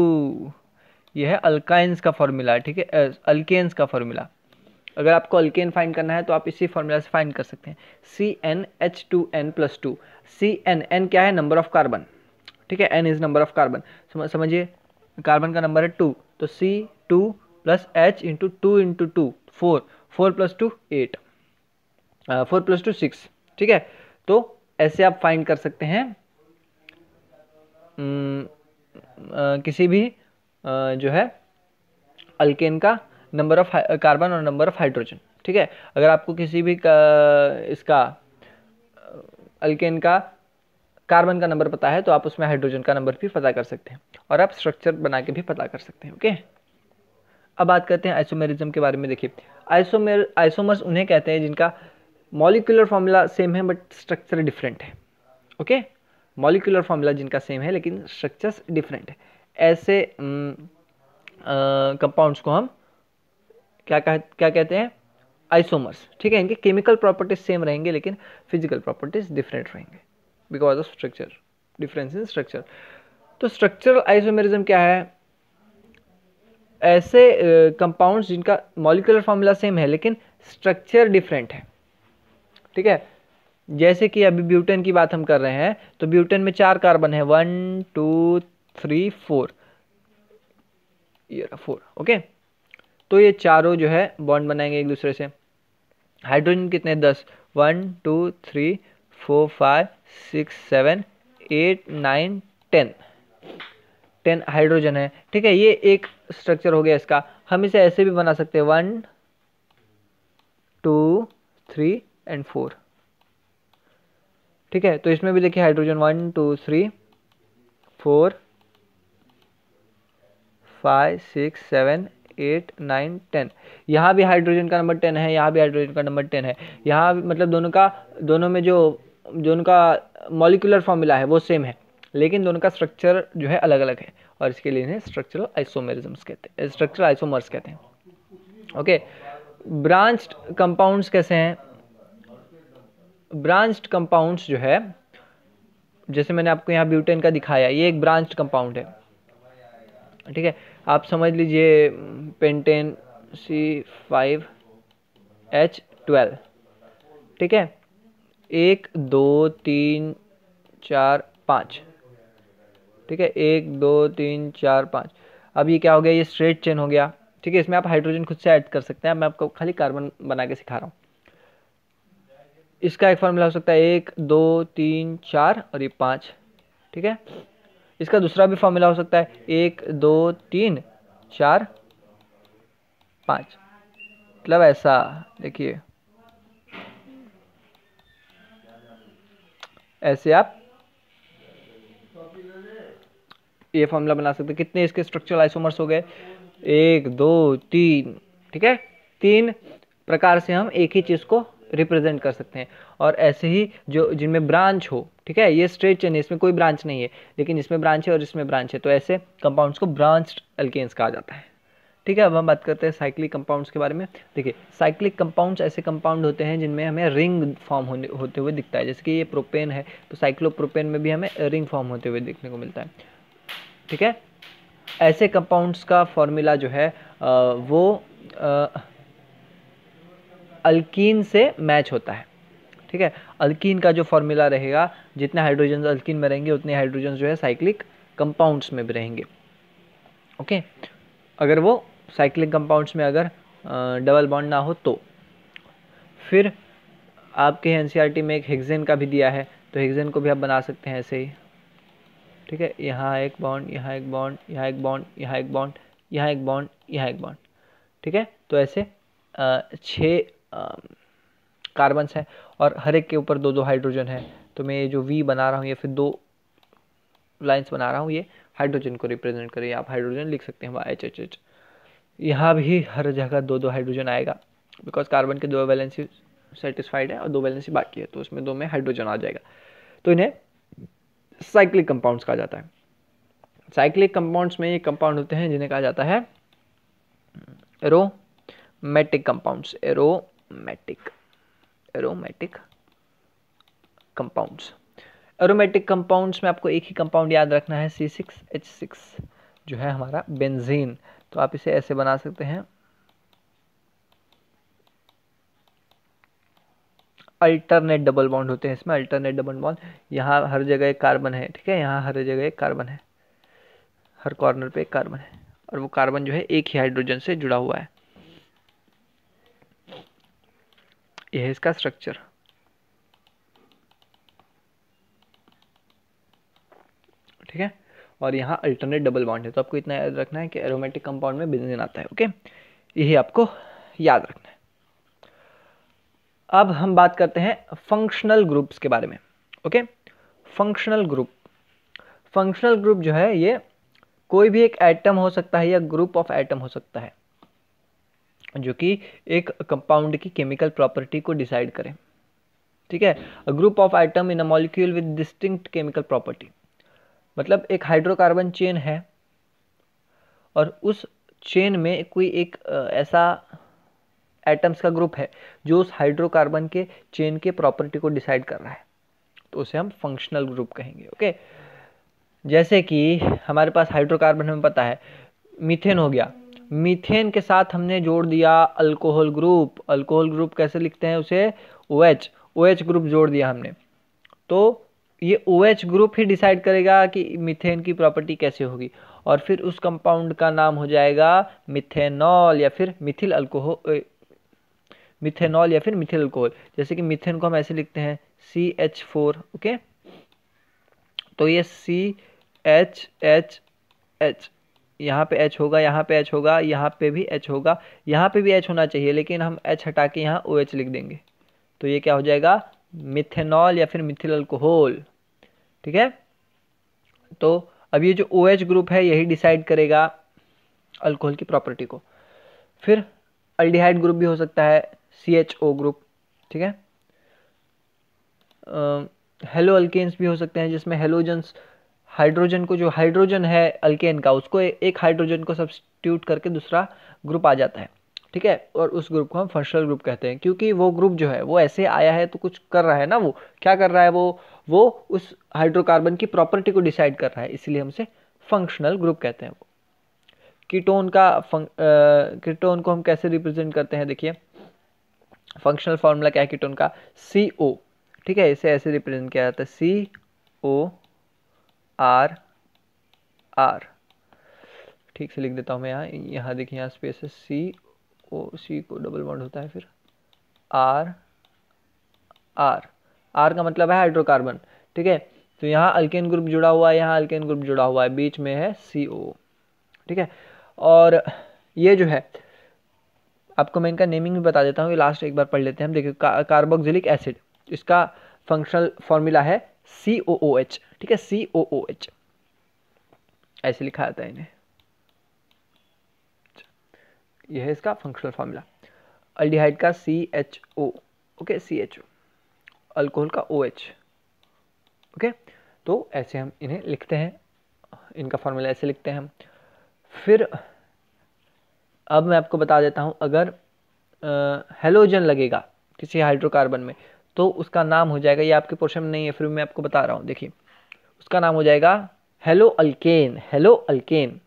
यह है अल्काइंस का फॉर्मूला ठीक है अल्केन्स का फॉर्मूला अगर आपको अल्केन फाइंड करना है तो आप इसी फॉर्मूला से फाइंड कर सकते हैं C n H two n plus two C n n क्या है नंबर ऑफ कार्बन ठीक है n is number of carbon समझिए कार्बन का नंबर है टू तो C two plus H into two into two four four plus two eight four plus two six ठीक है तो ऐसे आप फाइंड कर सकते हैं किसी भी जो है अल्केन का नंबर ऑफ कार्बन और नंबर ऑफ हाइड्रोजन ठीक है अगर आपको किसी भी का, इसका अल्केन का कार्बन का नंबर पता है तो आप उसमें हाइड्रोजन का नंबर भी पता कर सकते हैं और आप स्ट्रक्चर बना के भी पता कर सकते हैं ओके अब बात करते हैं आइसोमेरिज्म के बारे में देखिए आइसोमेर आइसोमर्स उन्हें कहते हैं जिनका मॉलिकुलर फॉर्मूला सेम है बट स्ट्रक्चर डिफरेंट है ओके okay? मॉलिकुलर फार्मूला जिनका सेम है लेकिन स्ट्रक्चर्स डिफरेंट है ऐसे कंपाउंड्स हम्म, को हम क्या कह, क्या कहते हैं आइसोमर्स ठीक है इनके केमिकल प्रॉपर्टीज सेम रहेंगे लेकिन फिजिकल प्रॉपर्टीज डिफरेंट रहेंगे because of structure difference in structure तो स्ट्रक्चरल आइसोमेरिज्म क्या है ऐसे कंपाउंड्स uh, जिनका मॉलिकुलर फार्मूला सेम है लेकिन स्ट्रक्चर डिफरेंट है ठीक है जैसे कि अभी ब्यूटेन की बात हम कर रहे हैं तो ब्यूटेन में चार कार्बन है वन टू थ्री फोर ये फोर ओके तो ये चारों जो है बॉन्ड बनाएंगे एक दूसरे से हाइड्रोजन कितने दस one two three four five six seven eight nine ten ten hydrogen है ठीक है ये एक स्ट्रक्चर हो गया इसका हम इसे ऐसे भी बना सकते हैं one two three and four ठीक है तो इसमें भी देखिए hydrogen one two three four five six seven eight nine ten यहाँ भी हाइड्रोजन का नंबर टेन है यहाँ भी हाइड्रोजन का नंबर टेन है यहाँ मतलब दोनों का दोनों में जो जो उनका मॉलिकुलर फॉर्मूला है वो सेम है लेकिन दोनों का स्ट्रक्चर जो है अलग अलग है और इसके लिए इन्हें स्ट्रक्चरल आइसोमेरिज्म कहते हैं स्ट्रक्चरल आइसोमर्स कहते हैं ओके ब्रांच्ड कंपाउंड्स कैसे हैं ब्रांच्ड कंपाउंड्स जो है जैसे मैंने आपको यहाँ ब्यूटेन का दिखाया ये एक ब्रांच्ड कंपाउंड है ठीक है आप समझ लीजिए pentane C five H twelve ठीक है एक दो तीन चार पाँच ठीक है एक दो तीन चार पाँच अब ये क्या हो गया ये स्ट्रेट चेन हो गया ठीक है इसमें आप हाइड्रोजन खुद से ऐड कर सकते हैं मैं आपको खाली कार्बन बना के सिखा रहा हूँ इसका एक फार्मूला हो सकता है एक दो तीन चार और ये पाँच ठीक है इसका दूसरा भी फार्मूला हो सकता है एक दो तीन चार पाँच मतलब ऐसा देखिए ऐसे आप ये फॉर्मूला बना सकते कितने इसके स्ट्रक्चरल आइसोमर्स हो गए एक दो तीन ठीक है तीन प्रकार से हम एक ही चीज़ को रिप्रेजेंट कर सकते हैं और ऐसे ही जो जिनमें ब्रांच हो ठीक है ये स्ट्रेट चेन है इसमें कोई ब्रांच नहीं है लेकिन इसमें ब्रांच है और इसमें ब्रांच है तो ऐसे कंपाउंड्स को ब्रांच एल्केन्स कहा जाता है ठीक है अब हम बात करते हैं साइक्लिक कंपाउंड्स के बारे में देखिए साइक्लिक कंपाउंड्स ऐसे कंपाउंड होते हैं जिनमें हमें रिंग फॉर्म होने होते हुए दिखता है जैसे कि ये प्रोपेन है तो साइक्लोप्रोपेन में भी हमें रिंग फॉर्म होते हुए देखने को मिलता है ठीक है ऐसे कंपाउंड्स का फॉर्मूला जो है वो अल्कीन से मैच होता है ठीक है अल्कीन का जो फॉर्मूला रहेगा जितने हाइड्रोजन अल्कीन में रहेंगे उतने हाइड्रोजन जो है साइक्लिक कंपाउंड्स में भी रहेंगे ओके अगर वो साइक्लिक कंपाउंड्स में अगर डबल बॉन्ड ना हो तो फिर आपके एन e में एक हेगजेन का भी दिया है तो हेगजेन को भी आप बना सकते हैं ऐसे ही ठीक है यहाँ एक बॉन्ड यहाँ एक बॉन्ड यहाँ एक बॉन्ड यहाँ एक बॉन्ड यहाँ एक बॉन्ड यहाँ एक बॉन्ड ठीक है तो ऐसे छः कार्बन्स हैं और हर एक के ऊपर दो दो हाइड्रोजन है तो मैं ये जो वी बना रहा हूँ या फिर दो लाइंस बना रहा हूँ ये हाइड्रोजन को रिप्रेजेंट करें आप हाइड्रोजन लिख सकते हैं एच एच एच यहाँ भी हर जगह दो दो हाइड्रोजन आएगा बिकॉज कार्बन के दो वैलेंसी सेटिस्फाइड है और दो वैलेंसी बाकी है तो उसमें दो में हाइड्रोजन आ जाएगा तो इन्हें साइक्लिक कंपाउंड्स कहा जाता है साइक्लिक कंपाउंड्स में ये कंपाउंड होते हैं जिन्हें कहा जाता है एरोमेटिक कंपाउंड्स एरो aromatic aromatic compounds aromatic compounds में आपको एक ही कंपाउंड याद रखना है सी सिक्स एच सिक्स जो है हमारा बेंजीन तो आप इसे ऐसे बना सकते हैं अल्टरनेट डबल बॉन्ड होते हैं इसमें अल्टरनेट डबल बॉन्ड यहाँ हर जगह एक कार्बन है ठीक है यहाँ हर जगह एक कार्बन है हर कॉर्नर पे एक कार्बन है और वो कार्बन जो है एक ही हाइड्रोजन से जुड़ा हुआ है यह है इसका स्ट्रक्चर ठीक है और यहाँ अल्टरनेट डबल बॉन्ड है तो आपको इतना याद रखना है कि एरोमेटिक कंपाउंड में बिजनेस आता है ओके यही आपको याद रखना है अब हम बात करते हैं फंक्शनल ग्रुप्स के बारे में okay functional group functional group जो है ये कोई भी एक एटम हो सकता है या ग्रुप ऑफ एटम हो सकता है जो कि एक कंपाउंड की केमिकल प्रॉपर्टी को डिसाइड करें ठीक है uh group of item in a molecule with distinct chemical property मतलब एक हाइड्रोकार्बन चेन है और उस चेन में कोई एक ऐसा एटम्स का ग्रुप है जो उस हाइड्रोकार्बन के चेन के प्रॉपर्टी को डिसाइड कर रहा है तो उसे हम फंक्शनल ग्रुप कहेंगे ओके जैसे कि हमारे पास हाइड्रोकार्बन हमें पता है मीथेन हो गया मीथेन के साथ हमने जोड़ दिया अल्कोहल ग्रुप अल्कोहल ग्रुप कैसे लिखते हैं उसे O H O H group जोड़ दिया हमने तो ये ओ एच ग्रुप ही डिसाइड करेगा कि मीथेन की प्रॉपर्टी कैसे होगी और फिर उस कंपाउंड का नाम हो जाएगा मिथेनॉल या फिर मिथिल अल्कोहल मिथेनॉल या फिर मिथिल अल्कोहल जैसे कि मिथेन को हम ऐसे लिखते हैं सी एच फोर ओके तो ये सी एच एच एच यहाँ पे एच होगा यहाँ पे एच होगा यहाँ पे भी एच होगा यहाँ पे भी एच होना चाहिए लेकिन हम एच हटा के यहाँ ओ OH लिख देंगे तो ये क्या हो जाएगा मिथेनॉल या फिर मिथिल अल्कोहल ठीक है तो अब ये जो ओ OH ग्रुप है यही डिसाइड करेगा अल्कोहल की प्रॉपर्टी को फिर अल्डिहाइड ग्रुप भी हो सकता है सी एच ओ ग्रुप ठीक है हेलो अल्केन्स भी हो सकते हैं जिसमें हेलोजन्स हाइड्रोजन को जो हाइड्रोजन है अल्केन का उसको एक हाइड्रोजन को सब्सटीट्यूट करके दूसरा ग्रुप आ जाता है ठीक है और उस ग्रुप को हम फंक्शनल ग्रुप कहते हैं क्योंकि वो ग्रुप जो है वो ऐसे आया है तो कुछ कर रहा है ना वो क्या कर रहा है वो वो उस हाइड्रोकार्बन की प्रॉपर्टी को डिसाइड कर रहा है इसलिए हमसे फंक्शनल ग्रुप कहते हैं वो कीटोन का कीटोन को हम कैसे रिप्रेजेंट करते हैं देखिए फंक्शनल फॉर्मूला क्या है कीटोन का सी ओ ठीक है इसे ऐसे रिप्रेजेंट किया जाता है सी ओ आर आर ठीक से लिख देता हूँ मैं यहाँ यहाँ देखिए यहाँ स्पेस है सी ओ सी को डबल बॉन्ड होता है फिर आर आर आर का मतलब है हाइड्रोकार्बन ठीक है तो यहाँ अल्केन ग्रुप जुड़ा हुआ है यहाँ अल्केन ग्रुप जुड़ा हुआ है बीच में है सी ओ ठीक है और ये जो है आपको मैं इनका नेमिंग भी बता देता हूँ लास्ट एक बार पढ़ लेते हैं हम देखिए कार्बोक्सिलिक एसिड इसका फंक्शनल फॉर्मूला है सी ओ ओ एच ठीक है सी ओ ओ एच ऐसे लिखा जाता है इन्हें यह है इसका फंक्शनल फार्मूला अल्डिहाइड का C H O okay C H O alcohol का ओ एच ओके तो ऐसे हम इन्हें लिखते हैं इनका फार्मूला ऐसे लिखते हैं हम फिर अब मैं आपको बता देता हूँ अगर हेलोजन लगेगा किसी हाइड्रोकार्बन में तो उसका नाम हो जाएगा ये आपके पोर्शन में नहीं है फिर मैं आपको बता रहा हूँ देखिए उसका नाम हो जाएगा हेलो अल्केन हेलो अल्केन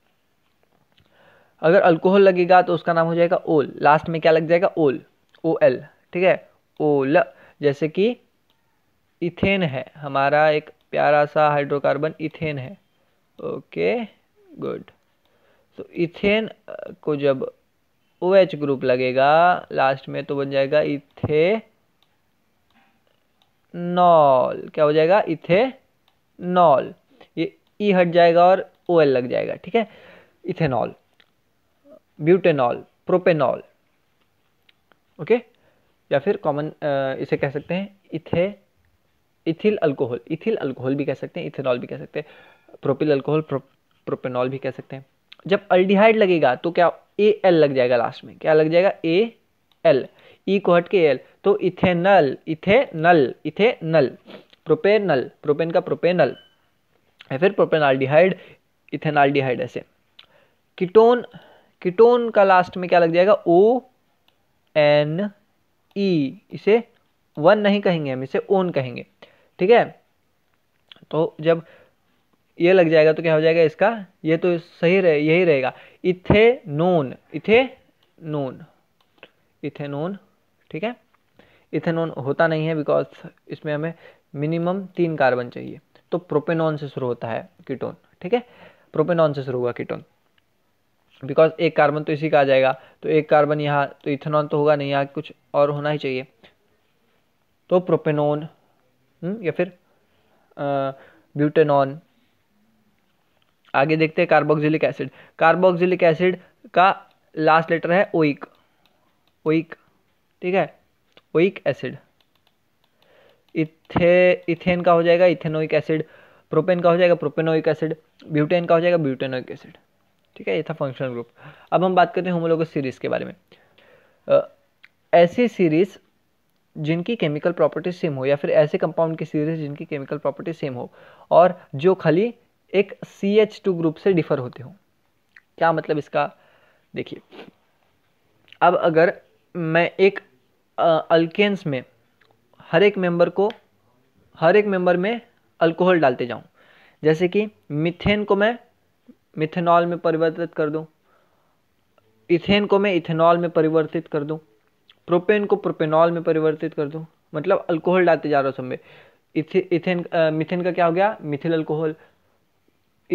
अगर अल्कोहल लगेगा तो उसका नाम हो जाएगा ओल लास्ट में क्या लग जाएगा ओल ओ एल ठीक है ओल जैसे कि इथेन है हमारा एक प्यारा सा हाइड्रोकार्बन इथेन है ओके गुड तो इथेन uh, को जब ओ OH एच ग्रुप लगेगा लास्ट में तो बन जाएगा इथे नॉल क्या हो जाएगा इथे नॉल ये ई हट जाएगा और ओ एल लग जाएगा ठीक है इथेनॉल ब्यूटेनॉल प्रोपेनॉल ओके या फिर कॉमन इसे कह सकते हैं इथे इथिल अल्कोहल इथिल अल्कोहल भी कह सकते हैं इथेनॉल भी कह सकते हैं प्रोपिल अल्कोहल प्रो, प्रोपेनॉल भी कह सकते हैं जब अल्डिहाइड लगेगा तो क्या ए एल लग जाएगा लास्ट में क्या लग जाएगा ए एल ई को हट के एल तो ethanal ethanal ethanal propanal propane का प्रोपेनल या फिर प्रोपेनाल्डिहाइड इथेनाल्डिहाइड ऐसे कीटोन कीटोन का लास्ट में क्या लग जाएगा ओ एन ई इसे वन नहीं कहेंगे हम इसे ओन कहेंगे ठीक है तो जब ये लग जाएगा तो क्या हो जाएगा इसका ये तो सही रहे यही रहेगा इथेनोन इथेनोन इथेनोन ठीक है इथेनॉन होता नहीं है बिकॉज इसमें हमें मिनिमम तीन कार्बन चाहिए तो प्रोपेनॉन से शुरू होता है कीटोन ठीक है प्रोपेनॉन से शुरू होगा कीटोन बिकॉज एक कार्बन तो इसी का आ जाएगा तो एक कार्बन यहाँ तो इथेनॉन तो होगा नहीं यहाँ कुछ और होना ही चाहिए तो प्रोपेनॉन हम्म, या फिर ब्यूटेनॉन आगे देखते हैं कार्बोक्सिलिक एसिड कार्बोक्सिलिक एसिड का लास्ट लेटर है ओइक ओइक ठीक है ओइक एसिड इथे इथेन का हो जाएगा इथेनोइक एसिड प्रोपेन का हो जाएगा प्रोपेनोइक एसिड ब्यूटेन का हो जाएगा ब्यूटेनोइक एसिड ठीक है ये था फंक्शनल ग्रुप अब हम बात करते हैं होमोलोगस सीरीज़ के बारे में ऐसी सीरीज़ जिनकी केमिकल प्रॉपर्टी सेम हो या फिर ऐसे कंपाउंड की सीरीज जिनकी केमिकल प्रॉपर्टी सेम हो और जो खाली एक सी एच टू ग्रुप से डिफर होते हो क्या मतलब इसका देखिए अब अगर मैं एक अल्केन्स में हर एक मेंबर को हर एक मेंबर में अल्कोहल डालते जाऊँ जैसे कि मिथेन को मैं मिथेनॉल में परिवर्तित कर दूँ इथेन को मैं इथेनॉल में परिवर्तित कर दूँ प्रोपेन को प्रोपेनॉल में परिवर्तित कर दूँ मतलब अल्कोहल डालते जा रहा हूँ सब इथेन मिथेन का क्या हो गया मिथिल अल्कोहल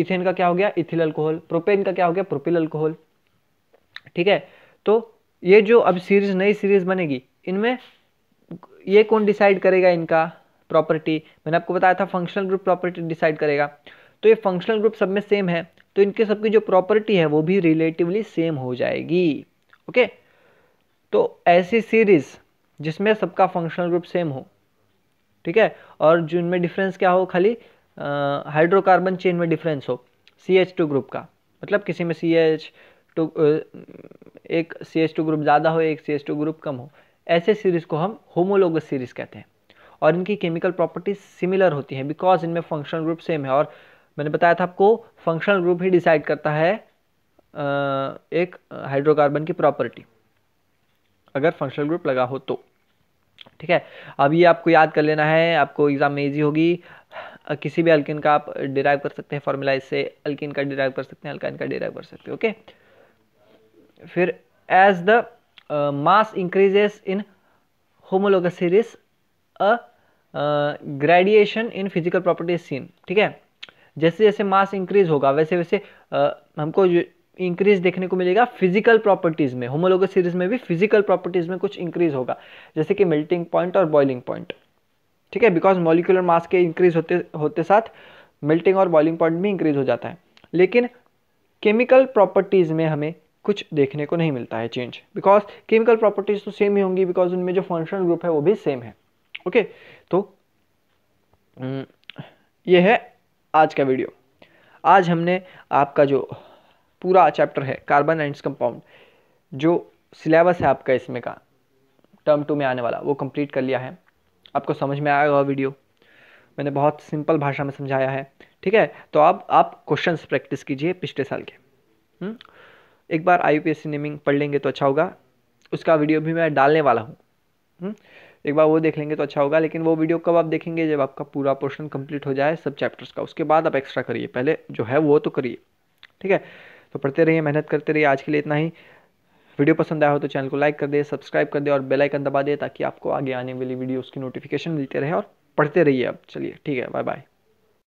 इथेन का क्या हो गया इथिल अल्कोहल प्रोपेन का क्या हो गया प्रोपिल अल्कोहल ठीक है तो ये जो अब सीरीज नई सीरीज बनेगी इनमें ये कौन डिसाइड करेगा इनका प्रॉपर्टी मैंने आपको बताया था फंक्शनल ग्रुप प्रॉपर्टी डिसाइड करेगा तो ये फंक्शनल ग्रुप सब में सेम है तो इनके सबकी जो प्रॉपर्टी है वो भी रिलेटिवली सेम हो जाएगी ओके तो ऐसी सीरीज जिसमें सबका फंक्शनल ग्रुप सेम हो ठीक है और जिनमें डिफरेंस क्या हो खाली हाइड्रोकार्बन चेन में डिफरेंस हो सी एच टू ग्रुप का मतलब किसी में सी एच टू एक सी एच टू ग्रुप ज़्यादा हो एक सी एच टू ग्रुप कम हो ऐसे सीरीज़ को हम होमोलोगस सीरीज़ कहते हैं और इनकी केमिकल प्रॉपर्टीज सिमिलर होती हैं बिकॉज इनमें फंक्शनल ग्रुप सेम है और मैंने बताया था आपको फंक्शनल ग्रुप ही डिसाइड करता है एक हाइड्रोकार्बन की प्रॉपर्टी अगर फंक्शनल ग्रुप लगा हो तो ठीक है अब ये आपको याद कर लेना है आपको एग्ज़ाम में ईजी होगी किसी भी अल्किन का आप डिराइव कर सकते हैं फॉर्मूला इससे अल्किन का डिराइव कर सकते हैं अल्काइन का डिराइव कर सकते हैं ओके फिर as the mass increases in in series uh gradation in physical properties seen ठीक है जैसे जैसे मास इंक्रीज होगा वैसे वैसे uh, हमको इंक्रीज देखने को मिलेगा फिजिकल प्रॉपर्टीज में होमोलोगस सीरीज में भी फिजिकल प्रॉपर्टीज में कुछ इंक्रीज होगा जैसे कि मेल्टिंग पॉइंट और बॉइलिंग पॉइंट ठीक है बिकॉज मॉलिकुलर मास के इंक्रीज होते होते साथ मेल्टिंग और बॉइलिंग पॉइंट भी इंक्रीज हो जाता है लेकिन केमिकल प्रॉपर्टीज़ में हमें कुछ देखने को नहीं मिलता है चेंज बिकॉज केमिकल प्रॉपर्टीज़ तो सेम ही होंगी बिकॉज उनमें जो फंक्शनल ग्रुप है वो भी सेम है ओके okay? तो हम्म, ये है आज का वीडियो आज हमने आपका जो पूरा चैप्टर है कार्बन एंड कंपाउंड जो सिलेबस है आपका इसमें का टर्म टू में आने वाला वो कंप्लीट कर लिया है आपको समझ में आया होगा वीडियो मैंने बहुत सिंपल भाषा में समझाया है ठीक है तो अब आप क्वेश्चंस प्रैक्टिस कीजिए पिछले साल के हुँ? हम्म? एक बार आई पी नेमिंग पढ़ लेंगे तो अच्छा होगा उसका वीडियो भी मैं डालने वाला हूँ हम्म, एक बार वो देख लेंगे तो अच्छा होगा लेकिन वो वीडियो कब आप देखेंगे जब आपका पूरा पोर्शन कंप्लीट हो जाए सब चैप्टर्स का उसके बाद आप एक्स्ट्रा करिए पहले जो है वो तो करिए ठीक है तो पढ़ते रहिए मेहनत करते रहिए आज के लिए इतना ही वीडियो पसंद आया हो तो चैनल को लाइक कर दे सब्सक्राइब कर दे और बेल आइकन दबा दे ताकि आपको आगे आने वाली वीडियो उसकी नोटिफिकेशन मिलते रहे और पढ़ते रहिए अब चलिए ठीक है बाय बाय